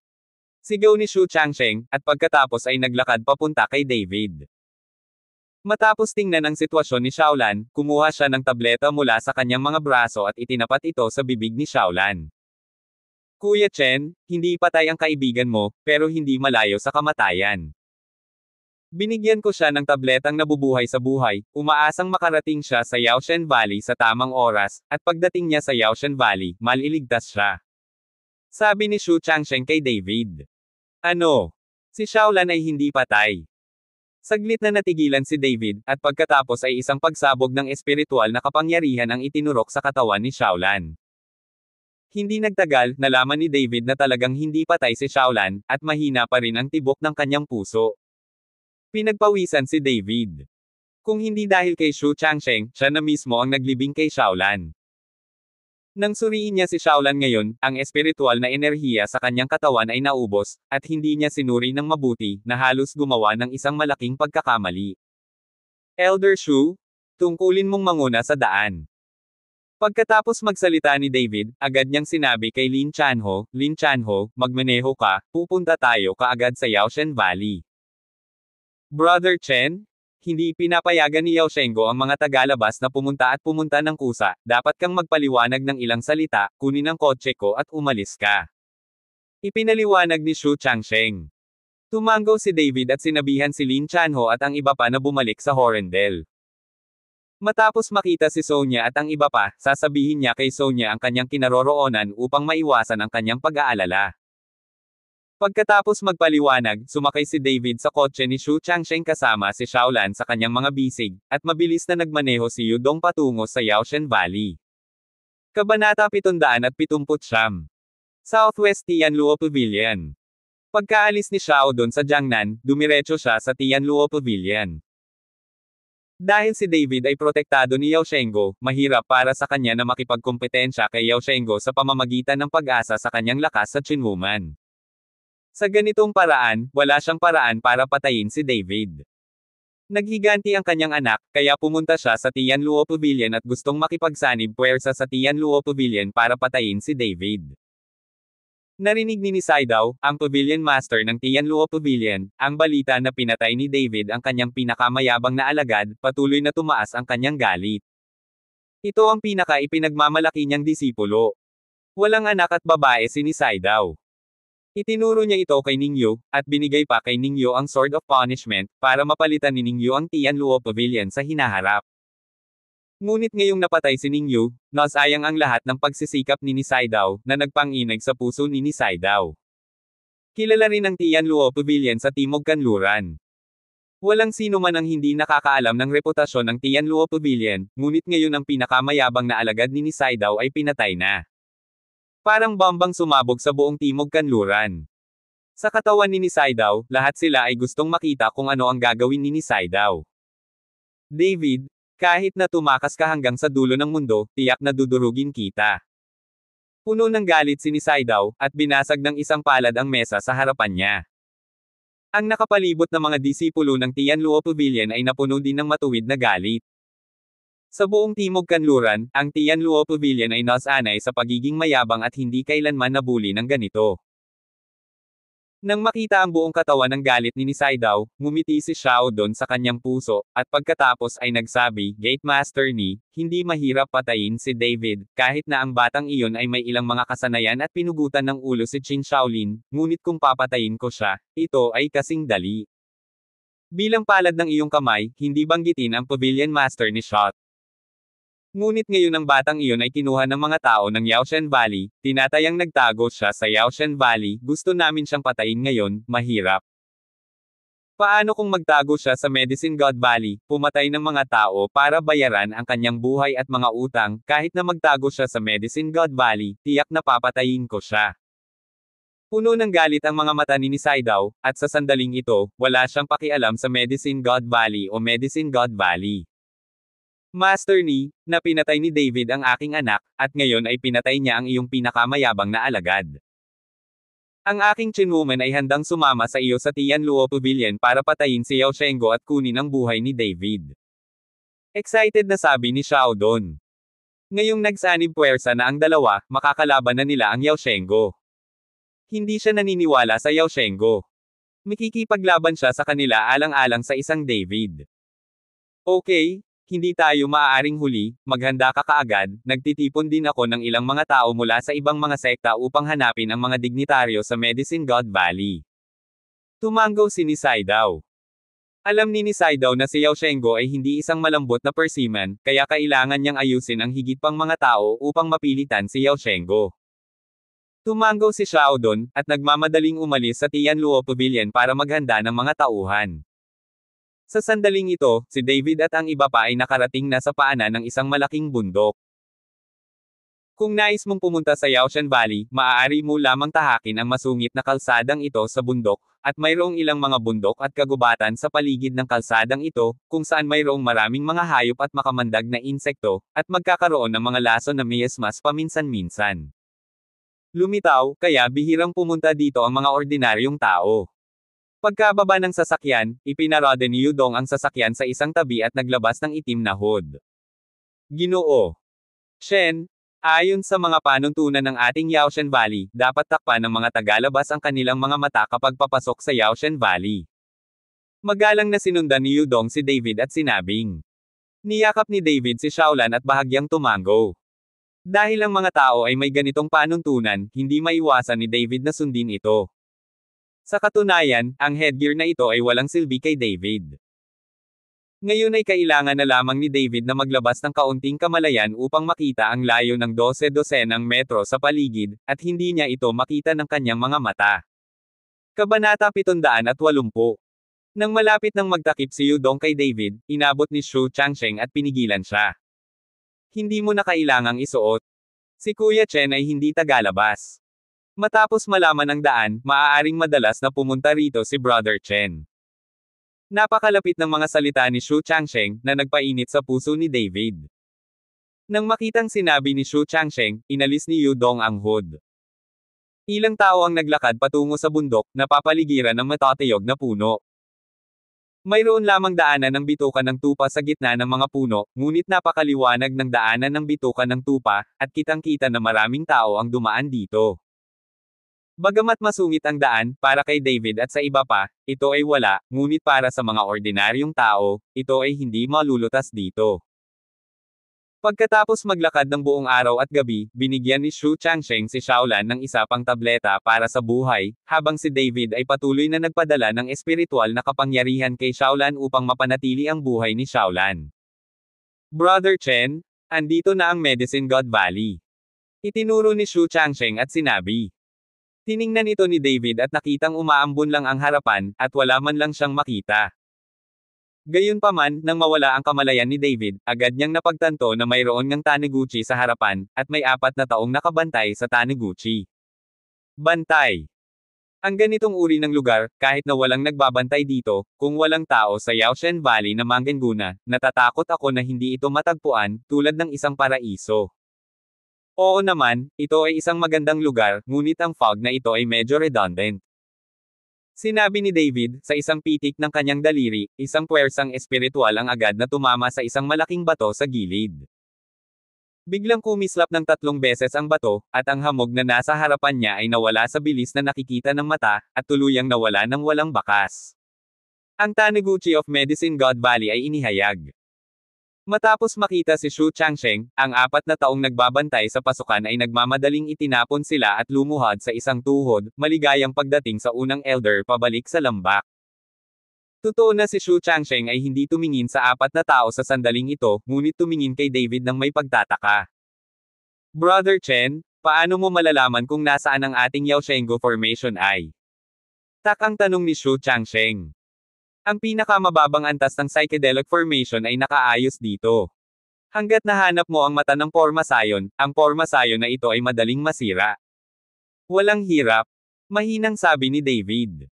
Sigaw ni Xu Changsheng, at pagkatapos ay naglakad papunta kay David. Matapos tingnan ang sitwasyon ni Shaolan, kumuha siya ng tableta mula sa kanyang mga braso at itinapat ito sa bibig ni Shaolan. Kuya Chen, hindi patay ang kaibigan mo, pero hindi malayo sa kamatayan. Binigyan ko siya ng tabletang nabubuhay sa buhay, umaasang makarating siya sa Yaoshen Valley sa tamang oras, at pagdating niya sa Yaoshen Valley, maliligtas siya. Sabi ni Xu Changsheng kay David. Ano? Si Shaolan ay hindi patay. Saglit na natigilan si David, at pagkatapos ay isang pagsabog ng espiritual na kapangyarihan ang itinurok sa katawan ni Shaolan. Hindi nagtagal, nalaman ni David na talagang hindi patay si Shaolan, at mahina pa rin ang tibok ng kanyang puso. Pinagpawisan si David. Kung hindi dahil kay Xu Changsheng, siya na mismo ang naglibing kay Shaolan. Nang suriin niya si Shaolan ngayon, ang espiritual na enerhiya sa kanyang katawan ay naubos, at hindi niya sinuri ng mabuti, na halos gumawa ng isang malaking pagkakamali. Elder Xu, tungkulin mong manguna sa daan. Pagkatapos magsalita ni David, agad niyang sinabi kay Lin Chanho, Lin Chanho, magmaneho ka, pupunta tayo kaagad sa Yaoshen Valley. Brother Chen, hindi pinapayagan ni Yao Shengo ang mga tagalabas na pumunta at pumunta ng kusa, dapat kang magpaliwanag ng ilang salita, kunin ang kotse ko at umalis ka. Ipinaliwanag ni Shu Changsheng. Tumango si David at sinabihan si Lin Chanho at ang iba pa na bumalik sa Horendel. Matapos makita si Sonya at ang iba pa, sasabihin niya kay Sonya ang kanyang kinaroroonan upang maiwasan ang kanyang pag-aalala. Pagkatapos magpaliwanag, sumakay si David sa kotse ni Xu Changsheng kasama si Shaolan sa kanyang mga bisig, at mabilis na nagmaneho si Yudong patungo sa Yaoshen Valley. Kabanata 779 Southwest Tianluo Pavilion Pagkaalis ni Shao doon sa Jiangnan, dumiretso siya sa Tianluo Pavilion. Dahil si David ay protektado ni Yao Shengo, mahirap para sa kanya na makipagkompetensya kay Yao Shengo sa pamamagitan ng pag-asa sa kanyang lakas sa Chinwoman. Sa ganitong paraan, wala siyang paraan para patayin si David. Naghiganti ang kanyang anak, kaya pumunta siya sa Tianluo Pavilion at gustong makipagsanib puwersa sa Tianluo Pavilion para patayin si David. Narinig ni Nisai ang pavilion master ng Tianluo Pavilion, ang balita na pinatay ni David ang kanyang pinakamayabang na alagad, patuloy na tumaas ang kanyang galit. Ito ang pinaka-ipinagmamalaki niyang disipulo. Walang anak at babae si Nisai daw. Itinuro niya ito kay Ningyo, at binigay pa kay Ningyo ang Sword of Punishment, para mapalitan ni Ningyo ang Tianluo Pavilion sa hinaharap. Ngunit ngayong napatay si Ningyo, nasayang ang lahat ng pagsisikap ni Nisai Dao, na nagpanginag sa puso ni Nisai Dao. Kilala rin ang Tianluo Pavilion sa Timog Kanluran. Walang sino man ang hindi nakakaalam ng reputasyon ng Tianluo Pavilion, ngunit ngayon ang pinakamayabang na alagad ni Nisai Dao ay pinatay na. Parang bambang sumabog sa buong Timog Kanluran. Sa katawan ni Nisay daw, lahat sila ay gustong makita kung ano ang gagawin ni Nisay daw. David, kahit na tumakas ka hanggang sa dulo ng mundo, tiyak na dudurugin kita. Puno ng galit si Nisay daw, at binasag ng isang palad ang mesa sa harapan niya. Ang nakapalibot na mga disipulo ng Tianluo Pavilion ay napuno din ng matuwid na galit. Sa buong Timog Kanluran, ang Tianluo Pavilion ay nasanay sa pagiging mayabang at hindi kailanman nabuli ng ganito. Nang makita ang buong katawan ng galit ni Nisai daw, ngumiti si Xiao Don sa kanyang puso, at pagkatapos ay nagsabi, Gate Master ni, hindi mahirap patayin si David, kahit na ang batang iyon ay may ilang mga kasanayan at pinugutan ng ulo si Chin Shaolin, ngunit kung papatayin ko siya, ito ay kasing dali. Bilang palad ng iyong kamay, hindi banggitin ang Pavilion Master ni Shot. Ngunit ngayon ang batang iyon ay kinuha ng mga tao ng Yaoshan Valley, tinatayang nagtago siya sa Yaoshan Valley, gusto namin siyang patayin ngayon, mahirap. Paano kung magtago siya sa Medicine God Valley, pumatay ng mga tao para bayaran ang kanyang buhay at mga utang, kahit na magtago siya sa Medicine God Valley, tiyak na papatayin ko siya. Puno ng galit ang mga mata ni Nisaidaw, at sa sandaling ito, wala siyang pakialam sa Medicine God Valley o Medicine God Valley. Master Ni, na pinatay ni David ang aking anak, at ngayon ay pinatay niya ang iyong pinakamayabang na alagad. Ang aking chinwoman ay handang sumama sa iyo sa Tianluo Pavilion para patayin si Yao Shengo at kunin ang buhay ni David. Excited na sabi ni Xiao Don. Ngayong nagsanib puwersa na ang dalawa, makakalaban na nila ang Yao Shengo. Hindi siya naniniwala sa Yao Shengo. Makikipaglaban siya sa kanila alang-alang sa isang David. Okay, hindi tayo maaaring huli, maghanda ka kaagad, nagtitipon din ako ng ilang mga tao mula sa ibang mga sekta upang hanapin ang mga dignitaryo sa Medicine God Valley. Tumanggaw si Nisay daw. Alam ni Nisay daw na si Yao Shengo ay hindi isang malambot na persiman, kaya kailangan niyang ayusin ang higit pang mga tao upang mapilitan si Yao Shengo. Tumanggaw si Xiaodon, at nagmamadaling umalis sa Tianluo Pavilion para maghanda ng mga tauhan. Sa sandaling ito, si David at ang iba pa ay nakarating na sa paanan ng isang malaking bundok. Kung nais mong pumunta sa Yaoshan Valley, maaari mo lamang tahakin ang masungit na kalsadang ito sa bundok, at mayroong ilang mga bundok at kagubatan sa paligid ng kalsadang ito, kung saan mayroong maraming mga hayop at makamandag na insekto, at magkakaroon ng mga laso na miasmas paminsan-minsan. Lumitaw, kaya bihirang pumunta dito ang mga ordinaryong tao. Pagkababa ng sasakyan, ipinarada ni Yudong ang sasakyan sa isang tabi at naglabas ng itim na hood. Ginoo. Shen, ayon sa mga panuntunan ng ating Yaoshen Valley, dapat takpan ng mga tagalabas ang kanilang mga mata kapag papasok sa Yaoshen Valley. Magalang na sinundan ni Yudong si David at sinabing. Niyakap ni David si Shaolan at bahagyang tumango. Dahil ang mga tao ay may ganitong panuntunan, hindi maiwasan ni David na sundin ito. Sa katunayan, ang headgear na ito ay walang silbi kay David. Ngayon ay kailangan na lamang ni David na maglabas ng kaunting kamalayan upang makita ang layo ng 12-dosenang metro sa paligid, at hindi niya ito makita ng kanyang mga mata. Kabanata 780 Nang malapit ng magtakip si Yudong kay David, inabot ni Shu Changsheng at pinigilan siya. Hindi mo na kailangang isuot. Si Kuya Chen ay hindi tagalabas. Matapos malaman ang daan, maaaring madalas na pumunta rito si Brother Chen. Napakalapit ng mga salita ni Xu Changsheng na nagpainit sa puso ni David. Nang makitang sinabi ni Xu Changsheng, inalis ni Yu Dong ang hood. Ilang tao ang naglakad patungo sa bundok, na papaligiran ng matatayog na puno. Mayroon lamang daanan ng bituka ng tupa sa gitna ng mga puno, ngunit napakaliwanag ng daanan ng bituka ng tupa, at kitang-kita na maraming tao ang dumaan dito. Bagamat masungit ang daan, para kay David at sa iba pa, ito ay wala, ngunit para sa mga ordinaryong tao, ito ay hindi malulutas dito. Pagkatapos maglakad ng buong araw at gabi, binigyan ni Shu Changsheng si Shaolan ng isa pang tableta para sa buhay, habang si David ay patuloy na nagpadala ng espiritual na kapangyarihan kay Shaolan upang mapanatili ang buhay ni Shaolan. Brother Chen, andito na ang Medicine God Valley. Itinuro ni Shu Changsheng at sinabi, Tiningnan ito ni David at nakitang umaambon lang ang harapan, at wala man lang siyang makita. Gayunpaman, nang mawala ang kamalayan ni David, agad niyang napagtanto na mayroon ngang Taniguchi sa harapan, at may apat na taong nakabantay sa Taniguchi. Bantay Ang ganitong uri ng lugar, kahit na walang nagbabantay dito, kung walang tao sa Yaoshen Valley na Manggenguna, natatakot ako na hindi ito matagpuan, tulad ng isang paraiso. Oo naman, ito ay isang magandang lugar, ngunit ang fog na ito ay medyo redundant. Sinabi ni David, sa isang pitik ng kanyang daliri, isang puwersang espiritual ang agad na tumama sa isang malaking bato sa gilid. Biglang kumislap ng tatlong beses ang bato, at ang hamog na nasa harapan niya ay nawala sa bilis na nakikita ng mata, at tuluyang nawala ng walang bakas. Ang Taniguchi of Medicine God Valley ay inihayag. Matapos makita si Xu Changsheng, ang apat na taong nagbabantay sa pasukan ay nagmamadaling itinapon sila at lumuhod sa isang tuhod, maligayang pagdating sa unang elder pabalik sa lambak. Totoo na si Xu Changsheng ay hindi tumingin sa apat na tao sa sandaling ito, ngunit tumingin kay David ng may pagtataka. Brother Chen, paano mo malalaman kung nasaan ang ating Yao Shengo formation ay? Takang tanong ni Xu Changsheng. Ang pinakamababang antas ng psychedelic formation ay nakaayos dito. Hanggat nahanap mo ang mata ng forma pormasayon, ang forma pormasayon na ito ay madaling masira. Walang hirap, mahinang sabi ni David.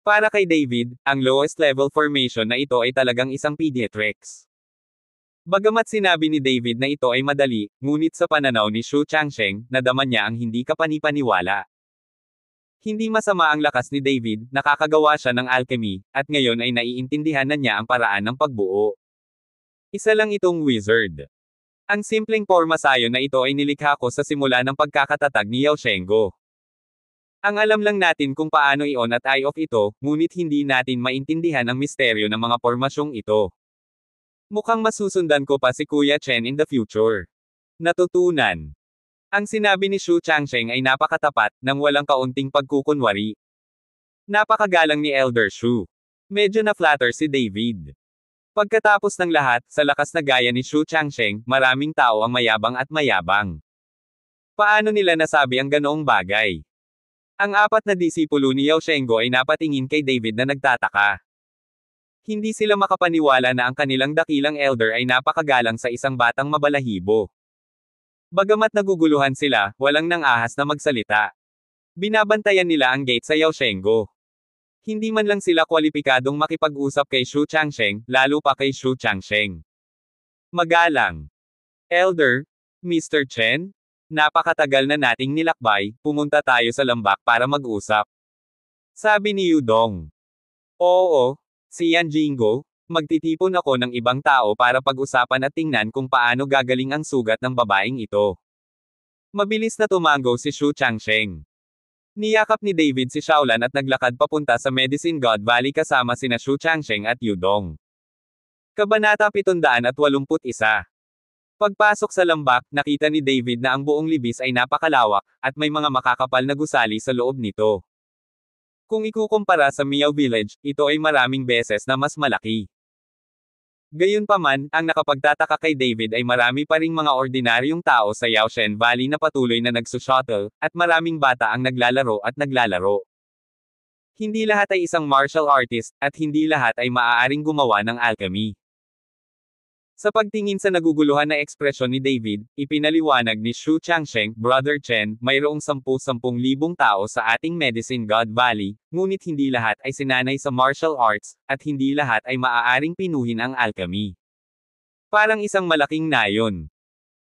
Para kay David, ang lowest level formation na ito ay talagang isang pediatrics. Bagamat sinabi ni David na ito ay madali, ngunit sa pananaw ni Shu Changsheng, nadama niya ang hindi kapanipaniwala. Hindi masama ang lakas ni David, nakakagawa siya ng alchemy, at ngayon ay naiintindihan na niya ang paraan ng pagbuo. Isa lang itong wizard. Ang simpleng forma sayo na ito ay nilikha ko sa simula ng pagkakatatag ni Yao Shengo. Ang alam lang natin kung paano i-on at i-off ito, ngunit hindi natin maintindihan ang misteryo ng mga pormasyong ito. Mukhang masusundan ko pa si Kuya Chen in the future. Natutunan ang sinabi ni Xu Changsheng ay napakatapat, nang walang kaunting pagkukunwari. Napakagalang ni Elder Xu. Medyo na-flatter si David. Pagkatapos ng lahat, sa lakas na gaya ni Xu Changsheng, maraming tao ang mayabang at mayabang. Paano nila nasabi ang ganoong bagay? Ang apat na disipulo ni Yao Shengo ay napatingin kay David na nagtataka. Hindi sila makapaniwala na ang kanilang dakilang elder ay napakagalang sa isang batang mabalahibo. Bagamat naguguluhan sila, walang nang ahas na magsalita. Binabantayan nila ang gate sa Yao Shengo. Hindi man lang sila kwalipikadong makipag-usap kay Xu Changsheng, lalo pa kay Xu Changsheng. Magalang. Elder, Mr. Chen, napakatagal na nating nilakbay, pumunta tayo sa lambak para mag-usap. Sabi ni Yudong. Oo, si Yan Jingo, Magtitipon ako ng ibang tao para pag-usapan at tingnan kung paano gagaling ang sugat ng babaeng ito. Mabilis na tumango si Shu Changsheng. Niyakap ni David si Shaolan at naglakad papunta sa Medicine God Valley kasama sina Shu Changsheng at Yudong. Kabanata 781 Pagpasok sa lambak, nakita ni David na ang buong libis ay napakalawak, at may mga makakapal na gusali sa loob nito. Kung ikukumpara sa Miao Village, ito ay maraming beses na mas malaki. Gayunpaman, ang nakapagtataka kay David ay marami pa ring mga ordinaryong tao sa Yaoshen Valley na patuloy na nagsushuttle, at maraming bata ang naglalaro at naglalaro. Hindi lahat ay isang martial artist, at hindi lahat ay maaaring gumawa ng alchemy. Sa pagtingin sa naguguluhan na ekspresyon ni David, ipinaliwanag ni Xu Changsheng, Brother Chen, mayroong 10-10,000 tao sa ating Medicine God Valley, ngunit hindi lahat ay sinanay sa martial arts, at hindi lahat ay maaaring pinuhin ang alchemy. Parang isang malaking nayon.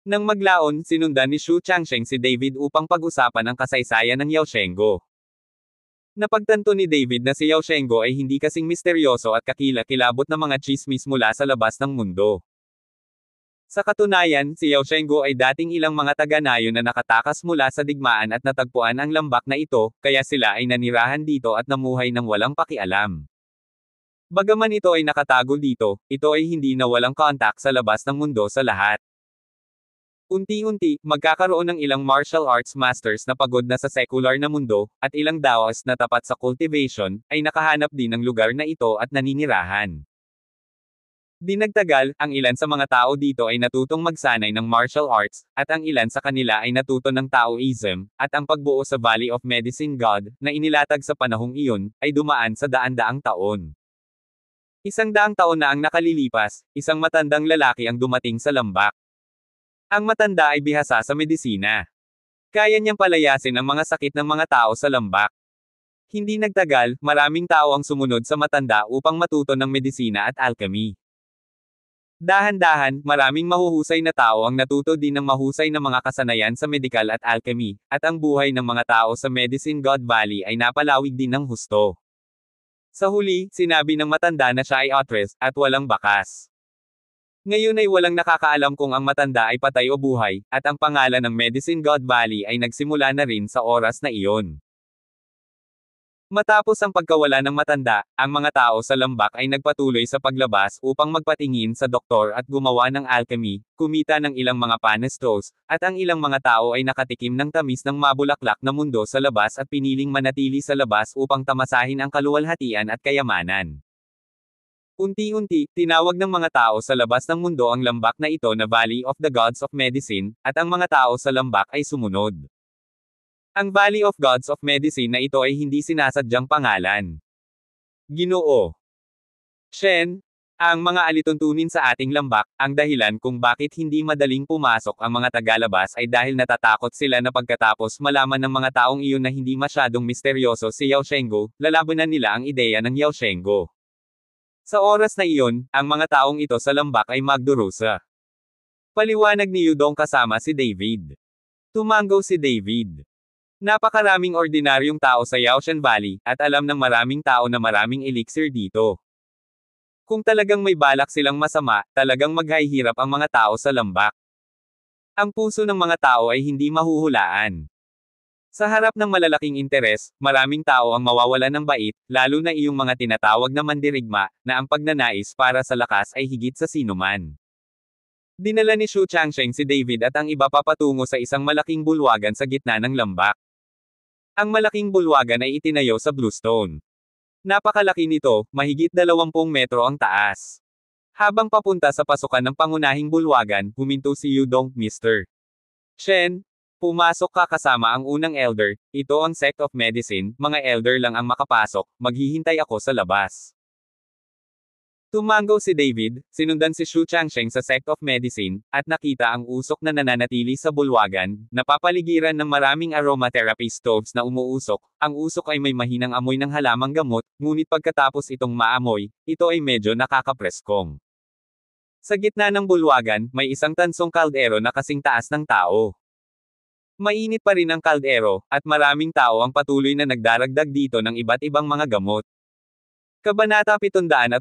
Nang maglaon, sinundan ni Xu Changsheng si David upang pag-usapan ang kasaysayan ng Yao Shengo. Napagtanto ni David na si Yao Shengo ay hindi kasing misteryoso at kakila-kilabot ng mga chismis mula sa labas ng mundo. Sa katunayan, si Yao Shengo ay dating ilang mga taga-Nayo na nakatakas mula sa digmaan at natagpuan ang lambak na ito, kaya sila ay nanirahan dito at namuhay ng walang pakialam. Bagaman ito ay nakatago dito, ito ay hindi na walang kontak sa labas ng mundo sa lahat. Unti-unti, magkakaroon ng ilang martial arts masters na pagod na sa secular na mundo, at ilang daos na tapat sa cultivation, ay nakahanap din ng lugar na ito at naninirahan. Dinagtagal, ang ilan sa mga tao dito ay natutong magsanay ng martial arts, at ang ilan sa kanila ay natuto ng Taoism, at ang pagbuo sa Valley of Medicine God, na inilatag sa panahong iyon, ay dumaan sa daan-daang taon. Isang daang taon na ang nakalilipas, isang matandang lalaki ang dumating sa lambak. Ang matanda ay bihasa sa medisina. Kaya niyang palayasin ang mga sakit ng mga tao sa lambak. Hindi nagtagal, maraming tao ang sumunod sa matanda upang matuto ng medisina at alchemy. Dahan-dahan, maraming mahuhusay na tao ang natuto din ng mahusay na mga kasanayan sa medical at alchemy, at ang buhay ng mga tao sa Medicine God Valley ay napalawig din ng husto. Sa huli, sinabi ng matanda na siya ay otres, at walang bakas. Ngayon ay walang nakakaalam kung ang matanda ay patay o buhay, at ang pangalan ng Medicine God Valley ay nagsimula na rin sa oras na iyon. Matapos ang pagkawala ng matanda, ang mga tao sa lambak ay nagpatuloy sa paglabas upang magpatingin sa doktor at gumawa ng alchemy, kumita ng ilang mga panestos, at ang ilang mga tao ay nakatikim ng tamis ng mabulaklak na mundo sa labas at piniling manatili sa labas upang tamasahin ang kaluwalhatian at kayamanan. Unti-unti, tinawag ng mga tao sa labas ng mundo ang lambak na ito na Valley of the Gods of Medicine, at ang mga tao sa lambak ay sumunod. Ang Valley of Gods of Medicine na ito ay hindi sinasadyang pangalan. Ginoo. Shen, ang mga alituntunin sa ating lambak, ang dahilan kung bakit hindi madaling pumasok ang mga tagalabas ay dahil natatakot sila na pagkatapos malaman ng mga taong iyon na hindi masyadong misteryoso si Yao Shengo, lalabanan nila ang ideya ng Yao Shengo. Sa oras na iyon, ang mga taong ito sa lambak ay magdurusa. Paliwanag ni Yudong kasama si David. Tumango si David. Napakaraming ordinaryong tao sa Yaoshan Valley, at alam ng maraming tao na maraming elixir dito. Kung talagang may balak silang masama, talagang maghahirap ang mga tao sa lambak. Ang puso ng mga tao ay hindi mahuhulaan. Sa harap ng malalaking interes, maraming tao ang mawawalan ng bait, lalo na iyong mga tinatawag na mandirigma, na ang pagnanais para sa lakas ay higit sa sinuman. Dinala ni Xu Changsheng si David at ang iba papatungo sa isang malaking bulwagan sa gitna ng lambak. Ang malaking bulwagan ay itinayo sa Bluestone. Napakalaki nito, mahigit 20 metro ang taas. Habang papunta sa pasukan ng pangunahing bulwagan, huminto si Yudong, Mr. Chen, Pumasok ka kasama ang unang elder, ito ang sect of medicine, mga elder lang ang makapasok, maghihintay ako sa labas. Tumango si David, sinundan si Xu Changsheng sa sect of medicine, at nakita ang usok na nananatili sa bulwagan, napapaligiran ng maraming aromatherapy stoves na umuusok. Ang usok ay may mahinang amoy ng halamang gamot, ngunit pagkatapos itong maamoy, ito ay medyo nakakapreskong. Sa gitna ng bulwagan, may isang tansong kaldero na kasing taas ng tao. Mainit pa rin ang kaldero, at maraming tao ang patuloy na nagdaragdag dito ng iba't ibang mga gamot. Kabanata 782.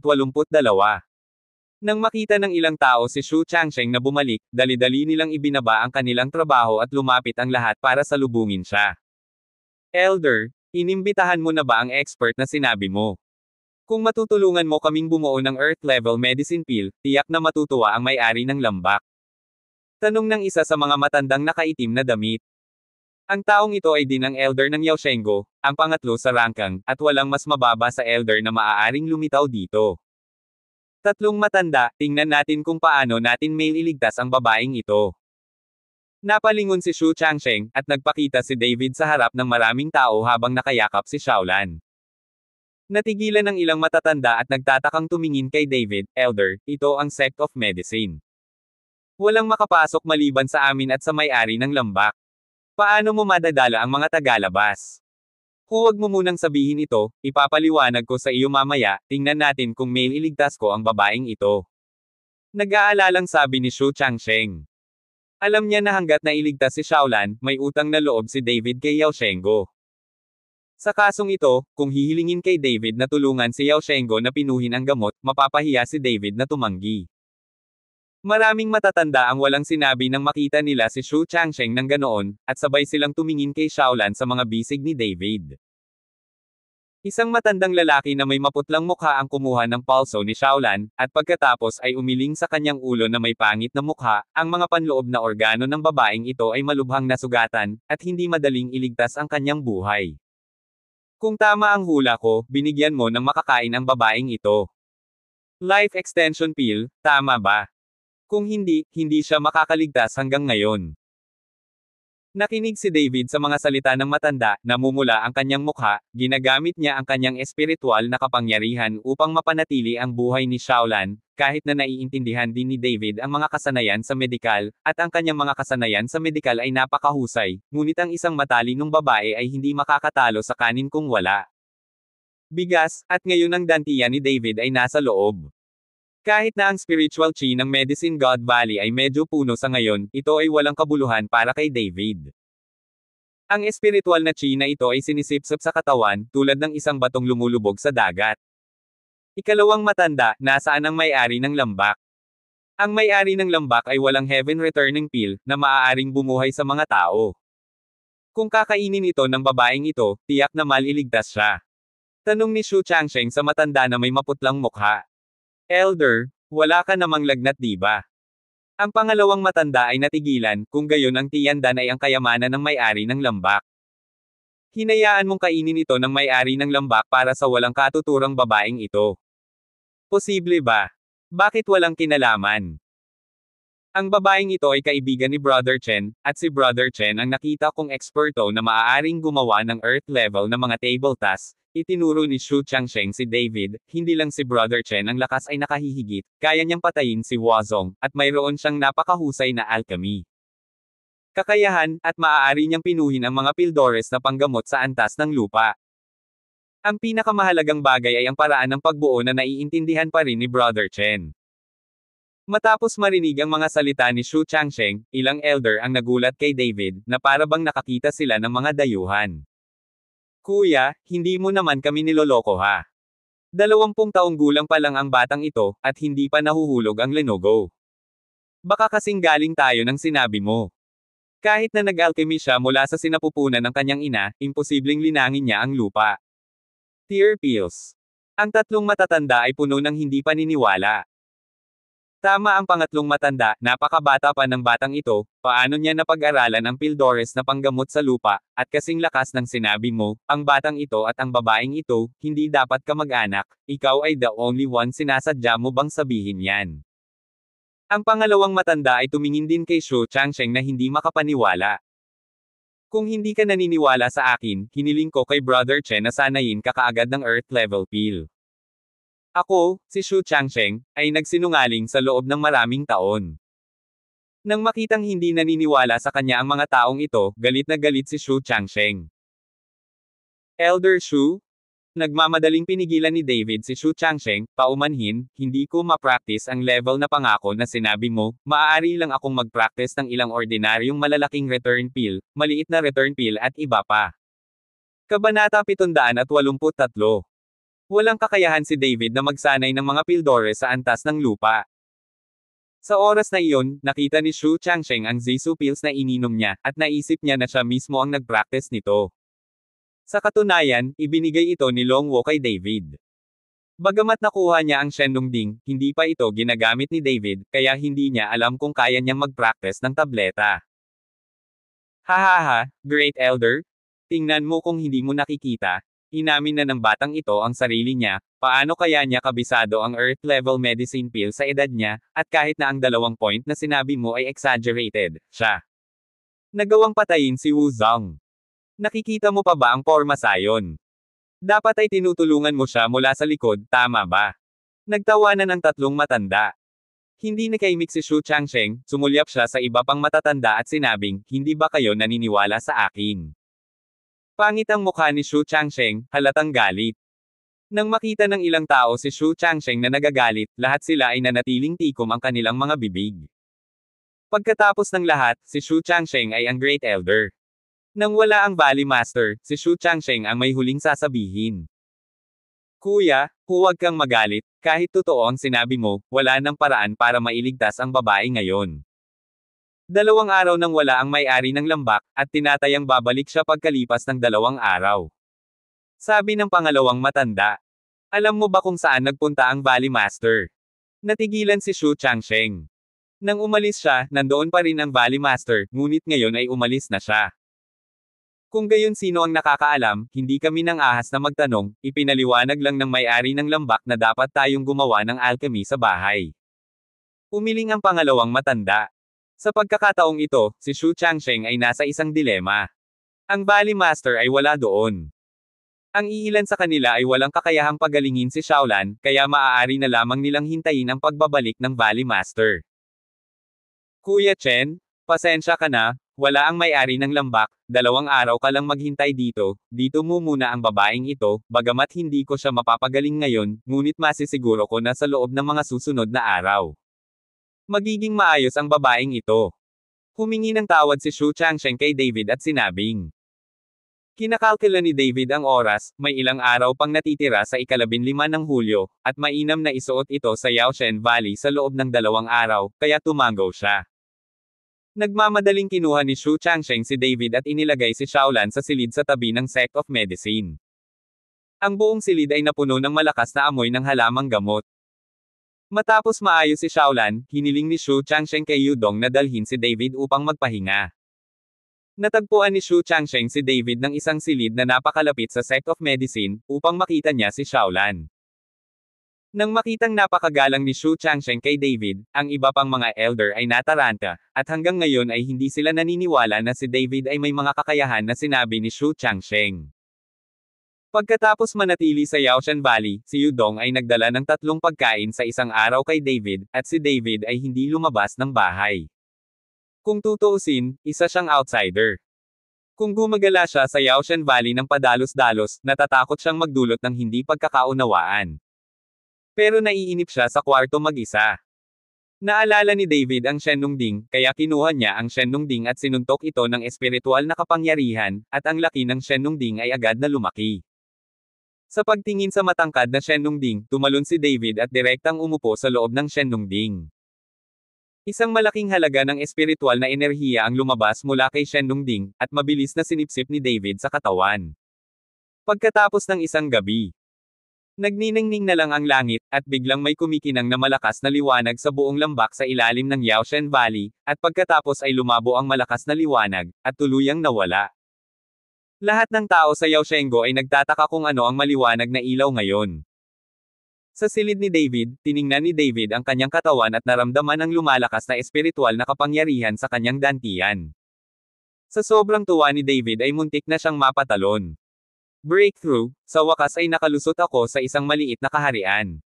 Nang makita ng ilang tao si Xu Changsheng na bumalik, dali-dali nilang ibinaba ang kanilang trabaho at lumapit ang lahat para salubungin siya. Elder, inimbitahan mo na ba ang expert na sinabi mo? Kung matutulungan mo kaming bumuo ng Earth-level medicine pill, tiyak na matutuwa ang may-ari ng lambak. Tanong ng isa sa mga matandang nakaitim na damit. Ang taong ito ay din ang elder ng Yaoshengo, ang pangatlo sa rangkang, at walang mas mababa sa elder na maaaring lumitaw dito. Tatlong matanda, tingnan natin kung paano natin may iligtas ang babaeng ito. Napalingon si Xu Changsheng, at nagpakita si David sa harap ng maraming tao habang nakayakap si Shaolan. Natigilan ang ilang matatanda at nagtatakang tumingin kay David, Elder, ito ang sect of medicine. Walang makapasok maliban sa amin at sa may-ari ng lambak. Paano mo madadala ang mga tagalabas? Huwag mo munang sabihin ito, ipapaliwanag ko sa iyo mamaya, tingnan natin kung may iligtas ko ang babaeng ito. Nag-aalalang sabi ni Xu Changsheng. Alam niya na hanggat nailigtas si Shaolan, may utang na loob si David kay Yao Shengo. Sa kasong ito, kung hihilingin kay David na tulungan si Yao Shengo na pinuhin ang gamot, mapapahiya si David na tumanggi. Maraming matatanda ang walang sinabi nang makita nila si Xu Changsheng ng ganoon, at sabay silang tumingin kay Shaolan sa mga bisig ni David. Isang matandang lalaki na may maputlang mukha ang kumuha ng palso ni Shaolan, at pagkatapos ay umiling sa kanyang ulo na may pangit na mukha, ang mga panloob na organo ng babaeng ito ay malubhang nasugatan, at hindi madaling iligtas ang kanyang buhay. Kung tama ang hula ko, binigyan mo ng makakain ang babaeng ito. Life extension pill, tama ba? Kung hindi, hindi siya makakaligtas hanggang ngayon. Nakinig si David sa mga salita ng matanda, namumula ang kanyang mukha, ginagamit niya ang kanyang espiritual na kapangyarihan upang mapanatili ang buhay ni Shaolan, kahit na naiintindihan din ni David ang mga kasanayan sa medikal, at ang kanyang mga kasanayan sa medikal ay napakahusay, ngunit ang isang matalinong babae ay hindi makakatalo sa kanin kung wala. Bigas, at ngayon ang dantiya ni David ay nasa loob. Kahit na ang spiritual chi ng Medicine God Valley ay medyo puno sa ngayon, ito ay walang kabuluhan para kay David. Ang espiritual na chi na ito ay sinisipsap sa katawan, tulad ng isang batong lumulubog sa dagat. Ikalawang matanda, nasaan ang may-ari ng lambak? Ang may-ari ng lambak ay walang heaven returning pill, na maaaring bumuhay sa mga tao. Kung kakainin ito ng babaeng ito, tiyak na maliligtas siya. Tanong ni Xu Changsheng sa matanda na may maputlang mukha. Elder, wala ka namang lagnat di ba? Ang pangalawang matanda ay natigilan, kung gayon ang tiyandan ay ang kayamanan ng may-ari ng lambak. Hinayaan mong kainin ito ng may-ari ng lambak para sa walang katuturang babaeng ito. Posible ba? Bakit walang kinalaman? Ang babaeng ito ay kaibigan ni Brother Chen, at si Brother Chen ang nakita kong eksperto na maaaring gumawa ng earth level na mga table tasks, Itinuro ni Xu Changsheng si David, hindi lang si Brother Chen ang lakas ay nakahihigit, kaya niyang patayin si Wazong, at mayroon siyang napakahusay na alchemy. Kakayahan, at maaari niyang pinuhin ang mga pildores na panggamot sa antas ng lupa. Ang pinakamahalagang bagay ay ang paraan ng pagbuo na naiintindihan pa rin ni Brother Chen. Matapos marinig ang mga salita ni Xu Changsheng, ilang elder ang nagulat kay David, na parabang nakakita sila ng mga dayuhan. Kuya, hindi mo naman kami niloloko ha. Dalawampung taong gulang pa lang ang batang ito, at hindi pa nahuhulog ang Lenogo. Baka kasing galing tayo ng sinabi mo. Kahit na nag-alchemy siya mula sa sinapupunan ng kanyang ina, imposibleng linangin niya ang lupa. Tear Pills. Ang tatlong matatanda ay puno ng hindi paniniwala. Tama ang pangatlong matanda, napakabata pa ng batang ito, paano niya napag-aralan ang pildores na panggamot sa lupa, at kasing lakas ng sinabi mo, ang batang ito at ang babaeng ito, hindi dapat ka mag-anak, ikaw ay the only one sinasadya mo bang sabihin yan. Ang pangalawang matanda ay tumingin din kay Shu Changsheng na hindi makapaniwala. Kung hindi ka naniniwala sa akin, hiniling ko kay Brother Chen na sanayin ka kaagad ng earth level pill. Ako, si Xu Changsheng, ay nagsinungaling sa loob ng maraming taon. Nang makitang hindi naniniwala sa kanya ang mga taong ito, galit na galit si Xu Changsheng. Elder Xu, Nagmamadaling pinigilan ni David si Xu Changsheng, paumanhin, hindi ko ma-practice ang level na pangako na sinabi mo, maaari lang akong mag-practice ng ilang ordinaryong malalaking return pill, maliit na return pill at iba pa. Kabanata 783 Walang kakayahan si David na magsanay ng mga pildore sa antas ng lupa. Sa oras na iyon, nakita ni Shu Changsheng ang Zisu pills na ininom niya, at naisip niya na siya mismo ang nagpractice nito. Sa katunayan, ibinigay ito ni Long Wo kay David. Bagamat nakuha niya ang Shenlong Ding, hindi pa ito ginagamit ni David, kaya hindi niya alam kung kaya niyang magpractice ng tableta. Hahaha, Great Elder, tingnan mo kung hindi mo nakikita, Inamin na ng batang ito ang sarili niya, paano kaya niya kabisado ang earth-level medicine pill sa edad niya, at kahit na ang dalawang point na sinabi mo ay exaggerated, siya. Nagawang patayin si Wu Zong. Nakikita mo pa ba ang porma sayon? Dapat ay tinutulungan mo siya mula sa likod, tama ba? Nagtawanan ang tatlong matanda. Hindi na kay si Shu Changsheng, sumulyap siya sa iba pang matatanda at sinabing, hindi ba kayo naniniwala sa akin? Pangit ang mukha ni Xu Changsheng, halatang galit. Nang makita ng ilang tao si Xu Changsheng na nagagalit, lahat sila ay nanatiling tikom ang kanilang mga bibig. Pagkatapos ng lahat, si Xu Changsheng ay ang Great Elder. Nang wala ang Valley Master, si Xu Changsheng ang may huling sasabihin. Kuya, huwag kang magalit, kahit totoo ang sinabi mo, wala nang paraan para mailigtas ang babae ngayon. Dalawang araw nang wala ang may-ari ng lambak, at tinatayang babalik siya pagkalipas ng dalawang araw. Sabi ng pangalawang matanda. Alam mo ba kung saan nagpunta ang Valley Master? Natigilan si Shu Changsheng. Nang umalis siya, nandoon pa rin ang Valley Master, ngunit ngayon ay umalis na siya. Kung gayon sino ang nakakaalam, hindi kami nang ahas na magtanong, ipinaliwanag lang ng may-ari ng lambak na dapat tayong gumawa ng alchemy sa bahay. Umiling ang pangalawang matanda. Sa pagkakataong ito, si Xu Changsheng ay nasa isang dilema. Ang Bali Master ay wala doon. Ang iilan sa kanila ay walang kakayahang pagalingin si Shaolan, kaya maaari na lamang nilang hintayin ang pagbabalik ng Bali Master. Kuya Chen, pasensya ka na, wala ang may-ari ng lambak, dalawang araw ka lang maghintay dito, dito mo muna ang babaeng ito, bagamat hindi ko siya mapapagaling ngayon, ngunit masisiguro ko na sa loob ng mga susunod na araw. Magiging maayos ang babaeng ito. Humingi ng tawad si Shu Changsheng kay David at sinabing. Kinakalkula ni David ang oras, may ilang araw pang natitira sa ikalabin lima ng Hulyo, at mainam na isuot ito sa Yaoshen Valley sa loob ng dalawang araw, kaya tumango siya. Nagmamadaling kinuha ni Shu Changsheng si David at inilagay si Shaolan sa silid sa tabi ng Sect of Medicine. Ang buong silid ay napuno ng malakas na amoy ng halamang gamot. Matapos maayos si Shaolan, hiniling ni Xu Changsheng kay Yudong na dalhin si David upang magpahinga. Natagpuan ni Xu Changsheng si David ng isang silid na napakalapit sa sect of medicine, upang makita niya si Shaolan. Nang makitang napakagalang ni Xu Changsheng kay David, ang iba pang mga elder ay nataranta, at hanggang ngayon ay hindi sila naniniwala na si David ay may mga kakayahan na sinabi ni Xu Changsheng. Pagkatapos manatili sa Yaoshan Valley, si Yudong ay nagdala ng tatlong pagkain sa isang araw kay David, at si David ay hindi lumabas ng bahay. Kung tutuusin, isa siyang outsider. Kung gumagala siya sa Yaoshan Valley ng padalos-dalos, natatakot siyang magdulot ng hindi pagkakaunawaan. Pero naiinip siya sa kwarto mag-isa. Naalala ni David ang Shenong Ding, kaya kinuha niya ang Shenong Ding at sinuntok ito ng espiritual na kapangyarihan, at ang laki ng Shenong Ding ay agad na lumaki. Sa pagtingin sa matangkad na Shenlongding, tumalon si David at direktang umupo sa loob ng Shenlongding. Isang malaking halaga ng espiritual na enerhiya ang lumabas mula kay Shenlongding, at mabilis na sinipsip ni David sa katawan. Pagkatapos ng isang gabi, nagniningning na lang ang langit, at biglang may kumikinang na malakas na liwanag sa buong lambak sa ilalim ng Yaoshen Valley, at pagkatapos ay lumabo ang malakas na liwanag, at tuluyang nawala. Lahat ng tao sa Yaoshengo ay nagtataka kung ano ang maliwanag na ilaw ngayon. Sa silid ni David, tiningnan ni David ang kanyang katawan at naramdaman ang lumalakas na espiritual na kapangyarihan sa kanyang dantian. Sa sobrang tuwa ni David ay muntik na siyang mapatalon. Breakthrough, sa wakas ay nakalusot ako sa isang maliit na kaharian.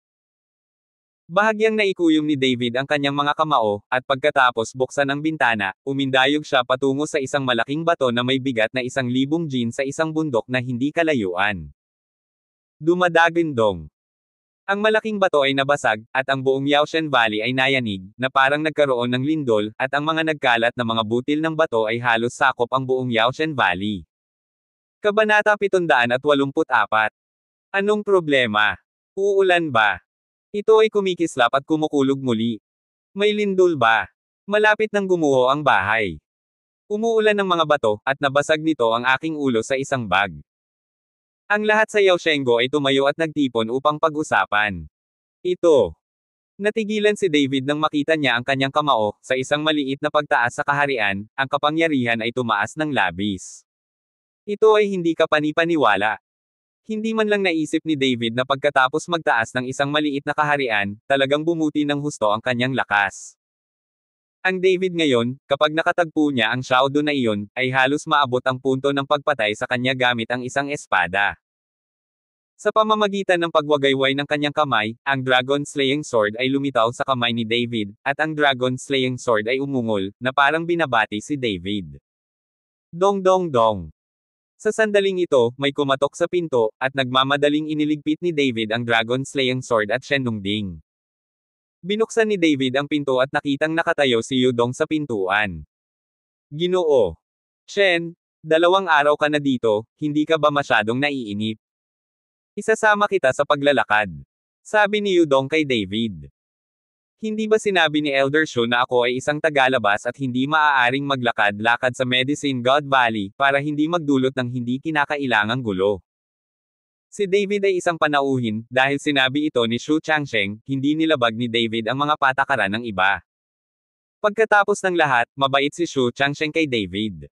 Bahagyang naikuyom ni David ang kanyang mga kamao, at pagkatapos buksan ang bintana, umindayog siya patungo sa isang malaking bato na may bigat na isang libong gin sa isang bundok na hindi kalayuan. Dumadagin dong. Ang malaking bato ay nabasag, at ang buong Yaoshan Valley ay nayanig, na parang nagkaroon ng lindol, at ang mga nagkalat na mga butil ng bato ay halos sakop ang buong Yaoshan Valley. Kabanata 784. Anong problema? Uulan ba? Ito ay kumikislap at kumukulog muli. May lindol ba? Malapit nang gumuho ang bahay. Umuulan ng mga bato, at nabasag nito ang aking ulo sa isang bag. Ang lahat sa Yaoshengo ay tumayo at nagtipon upang pag-usapan. Ito. Natigilan si David nang makita niya ang kanyang kamao, sa isang maliit na pagtaas sa kaharian, ang kapangyarihan ay tumaas ng labis. Ito ay hindi ka panipaniwala. Hindi man lang naisip ni David na pagkatapos magtaas ng isang maliit na kaharian, talagang bumuti ng husto ang kanyang lakas. Ang David ngayon, kapag nakatagpo niya ang Shaodo na iyon, ay halos maabot ang punto ng pagpatay sa kanya gamit ang isang espada. Sa pamamagitan ng pagwagayway ng kanyang kamay, ang Dragon Slaying Sword ay lumitaw sa kamay ni David, at ang Dragon Slaying Sword ay umungol, na parang binabati si David. Dong dong dong! Sa sandaling ito, may kumatok sa pinto, at nagmamadaling iniligpit ni David ang dragon slaying sword at Shenung Ding. Binuksan ni David ang pinto at nakitang nakatayo si Yudong sa pintuan. Ginoo. Shen, dalawang araw ka na dito, hindi ka ba masyadong naiinip? Isasama kita sa paglalakad. Sabi ni Yudong kay David. Hindi ba sinabi ni Elder Shu na ako ay isang tagalabas at hindi maaaring maglakad-lakad sa Medicine God Valley para hindi magdulot ng hindi kinakailangang gulo? Si David ay isang panauhin dahil sinabi ito ni Shu Changsheng, hindi nilabag ni David ang mga patakaran ng iba. Pagkatapos ng lahat, mabait si Shu Changsheng kay David.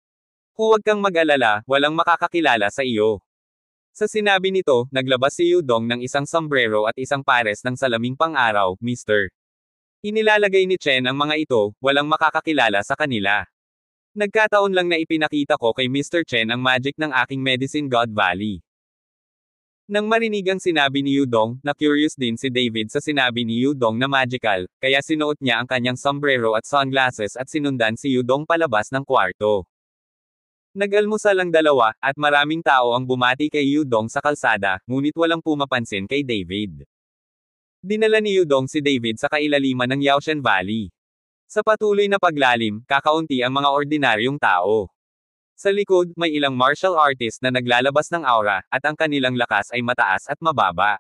Huwag kang mag-alala, walang makakakilala sa iyo. Sa sinabi nito, naglabas si Yudong ng isang sombrero at isang pares ng salaming pang-araw, Mr. Inilalagay ni Chen ang mga ito, walang makakakilala sa kanila. Nagkataon lang na ipinakita ko kay Mr. Chen ang magic ng aking Medicine God Valley. Nang marinig ang sinabi ni Yudong, na curious din si David sa sinabi ni Yudong na magical, kaya sinuot niya ang kanyang sombrero at sunglasses at sinundan si Yudong palabas ng kwarto. Nag-almusal ang dalawa, at maraming tao ang bumati kay Yudong sa kalsada, ngunit walang pumapansin kay David. Dinala ni Yudong si David sa kailaliman ng Yaoshan Valley. Sa patuloy na paglalim, kakaunti ang mga ordinaryong tao. Sa likod, may ilang martial artist na naglalabas ng aura, at ang kanilang lakas ay mataas at mababa.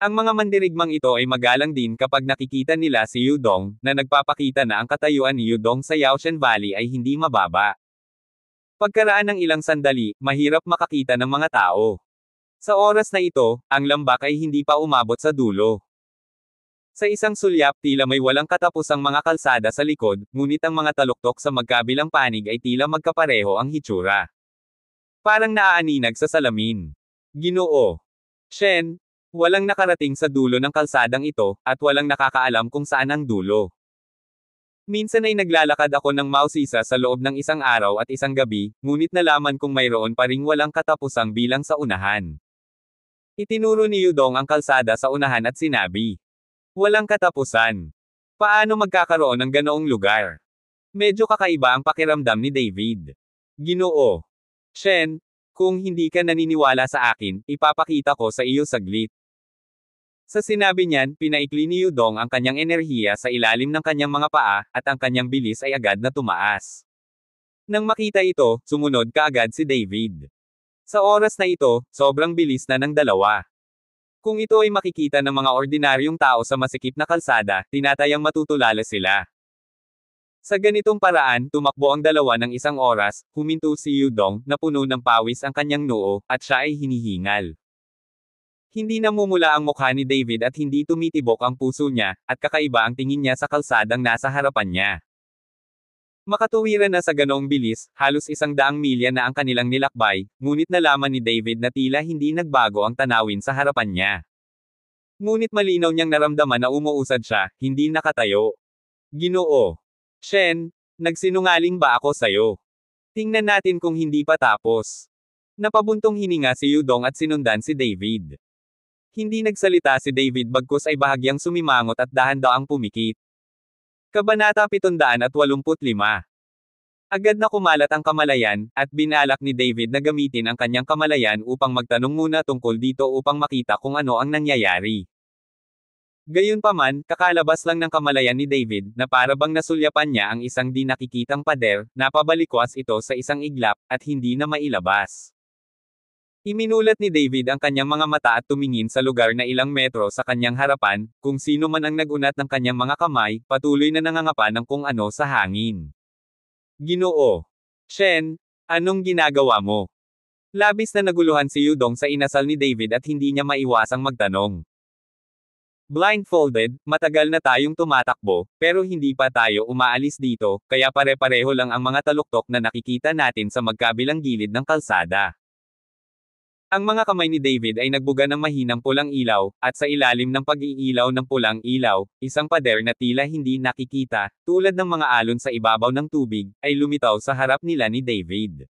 Ang mga mandirigmang ito ay magalang din kapag nakikita nila si Yudong, na nagpapakita na ang katayuan ni Yudong sa Yaoshan Valley ay hindi mababa. Pagkaraan ng ilang sandali, mahirap makakita ng mga tao. Sa oras na ito, ang lambak ay hindi pa umabot sa dulo. Sa isang sulyap tila may walang katapos ang mga kalsada sa likod, ngunit ang mga taluktok sa magkabilang panig ay tila magkapareho ang hitsura. Parang naaaninag sa salamin. Ginoo. Shen, walang nakarating sa dulo ng kalsadang ito, at walang nakakaalam kung saan ang dulo. Minsan ay naglalakad ako ng mausisa sa loob ng isang araw at isang gabi, ngunit nalaman kong mayroon pa ring walang katapusang bilang sa unahan. Itinuro ni Yudong ang kalsada sa unahan at sinabi. Walang katapusan. Paano magkakaroon ng ganoong lugar? Medyo kakaiba ang pakiramdam ni David. Ginoo. Chen, kung hindi ka naniniwala sa akin, ipapakita ko sa iyo saglit. Sa sinabi niyan, pinaikli ni Yudong ang kanyang enerhiya sa ilalim ng kanyang mga paa, at ang kanyang bilis ay agad na tumaas. Nang makita ito, sumunod kaagad si David. Sa oras na ito, sobrang bilis na ng dalawa. Kung ito ay makikita ng mga ordinaryong tao sa masikip na kalsada, tinatayang matutulala sila. Sa ganitong paraan, tumakbo ang dalawa ng isang oras, huminto si Yudong, na puno ng pawis ang kanyang noo, at siya ay hinihingal. Hindi namumula ang mukha ni David at hindi tumitibok ang puso niya, at kakaiba ang tingin niya sa kalsadang nasa harapan niya. Makatuwiran na sa ganong bilis, halos isang daang milya na ang kanilang nilakbay, ngunit nalaman ni David na tila hindi nagbago ang tanawin sa harapan niya. Ngunit malinaw niyang naramdaman na umuusad siya, hindi nakatayo. Ginoo. Shen, nagsinungaling ba ako sayo? Tingnan natin kung hindi pa tapos. Napabuntong hininga si Yudong at sinundan si David. Hindi nagsalita si David bagkus ay bahagyang sumimangot at dahan daw ang pumikit. Kabanata 785 Agad na kumalat ang kamalayan, at binalak ni David na gamitin ang kanyang kamalayan upang magtanong muna tungkol dito upang makita kung ano ang nangyayari. Gayunpaman, kakalabas lang ng kamalayan ni David na parabang nasulyapan niya ang isang di nakikitang pader, napabalikwas ito sa isang iglap, at hindi na mailabas. Iminulat ni David ang kanyang mga mata at tumingin sa lugar na ilang metro sa kanyang harapan, kung sino man ang nagunat ng kanyang mga kamay, patuloy na nangangapa ng kung ano sa hangin. Ginoo! Shen, anong ginagawa mo? Labis na naguluhan si Yudong sa inasal ni David at hindi niya maiwasang magtanong. Blindfolded, matagal na tayong tumatakbo, pero hindi pa tayo umaalis dito, kaya pare-pareho lang ang mga taluktok na nakikita natin sa magkabilang gilid ng kalsada. Ang mga kamay ni David ay nagbuga ng mahinang pulang ilaw, at sa ilalim ng pag-iilaw ng pulang ilaw, isang pader na tila hindi nakikita, tulad ng mga alon sa ibabaw ng tubig, ay lumitaw sa harap nila ni David.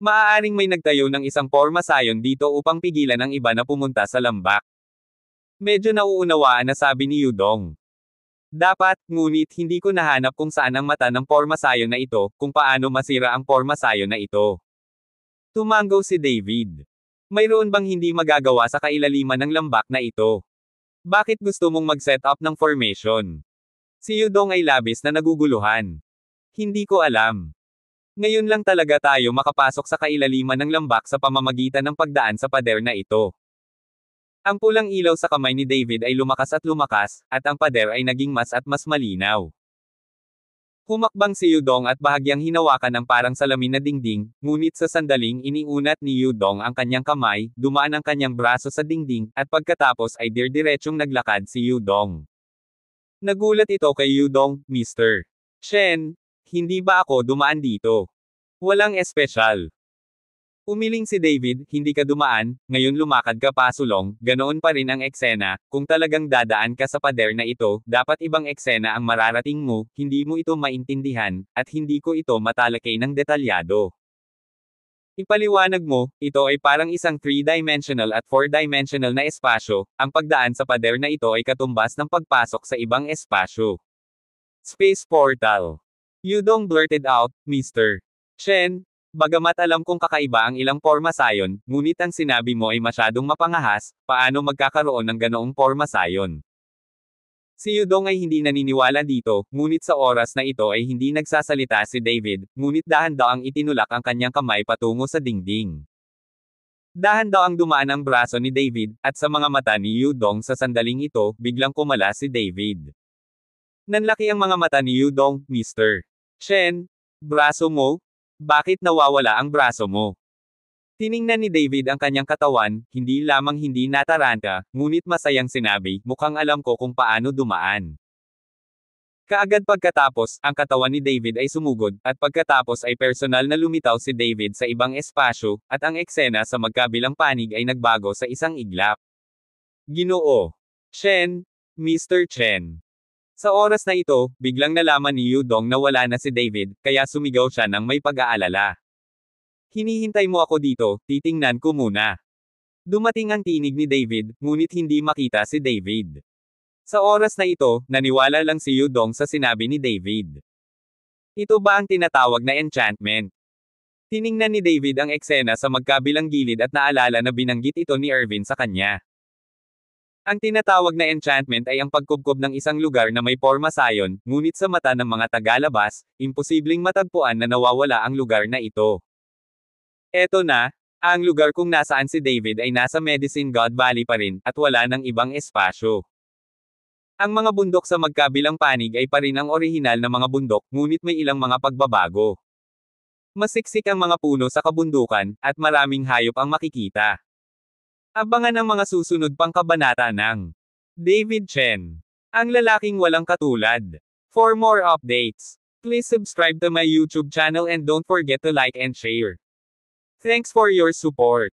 Maaaring may nagtayo ng isang forma sayon dito upang pigilan ang iba na pumunta sa lambak. Medyo nauunawaan na sabi ni Yudong. Dapat, ngunit hindi ko nahanap kung saan ang mata ng forma sayon na ito, kung paano masira ang forma sayon na ito. Tumanggo si David. Mayroon bang hindi magagawa sa kailaliman ng lambak na ito? Bakit gusto mong mag-set up ng formation? Si Yudong ay labis na naguguluhan. Hindi ko alam. Ngayon lang talaga tayo makapasok sa kailaliman ng lambak sa pamamagitan ng pagdaan sa pader na ito. Ang pulang ilaw sa kamay ni David ay lumakas at lumakas, at ang pader ay naging mas at mas malinaw. Humakbang si Yudong at bahagyang hinawakan ng parang salamin na dingding, ngunit sa sandaling iniunat ni Yudong ang kanyang kamay, dumaan ang kanyang braso sa dingding, at pagkatapos ay dirdiretsyong naglakad si Yudong. Nagulat ito kay Yudong, Mr. Chen, hindi ba ako dumaan dito? Walang espesyal. Umiling si David, hindi ka dumaan, ngayon lumakad ka pasulong, ganoon pa rin ang eksena, kung talagang dadaan ka sa pader na ito, dapat ibang eksena ang mararating mo, hindi mo ito maintindihan, at hindi ko ito matalakay ng detalyado. Ipaliwanag mo, ito ay parang isang three-dimensional at four-dimensional na espasyo, ang pagdaan sa pader na ito ay katumbas ng pagpasok sa ibang espasyo. Space Portal. You don't blurted out, Mr. Chen, Bagamat alam kong kakaiba ang ilang forma sayon, ngunit ang sinabi mo ay masyadong mapangahas, paano magkakaroon ng ganoong forma sayon? Si Yudong ay hindi naniniwala dito, ngunit sa oras na ito ay hindi nagsasalita si David, ngunit dahan-daang itinulak ang kanyang kamay patungo sa dingding. Dahan-daang dumaan ang braso ni David, at sa mga mata ni Yudong sa sandaling ito, biglang kumala si David. Nanlaki ang mga mata ni Yudong, Mr. Chen, braso mo, bakit nawawala ang braso mo? Tiningnan ni David ang kanyang katawan, hindi lamang hindi nataranta, ngunit masayang sinabi, mukhang alam ko kung paano dumaan. Kaagad pagkatapos, ang katawan ni David ay sumugod, at pagkatapos ay personal na lumitaw si David sa ibang espasyo, at ang eksena sa magkabilang panig ay nagbago sa isang iglap. Ginoo. Chen, Mr. Chen. Sa oras na ito, biglang nalaman ni Yudong na wala na si David, kaya sumigaw siya ng may pag-aalala. Hinihintay mo ako dito, titingnan ko muna. Dumating ang tinig ni David, ngunit hindi makita si David. Sa oras na ito, naniwala lang si Dong sa sinabi ni David. Ito ba ang tinatawag na enchantment? Tiningnan ni David ang eksena sa magkabilang gilid at naalala na binanggit ito ni Irvin sa kanya. Ang tinatawag na enchantment ay ang pagkubkob ng isang lugar na may porma sayon, ngunit sa mata ng mga tagalabas, imposibleng matagpuan na nawawala ang lugar na ito. Eto na, ang lugar kung nasaan si David ay nasa Medicine God Valley pa rin, at wala ng ibang espasyo. Ang mga bundok sa magkabilang panig ay pa rin ang orihinal na mga bundok, ngunit may ilang mga pagbabago. Masiksik ang mga puno sa kabundukan, at maraming hayop ang makikita. Abangan ang mga susunod pang kabanata ng David Chen. Ang lalaking walang katulad. For more updates, please subscribe to my YouTube channel and don't forget to like and share. Thanks for your support.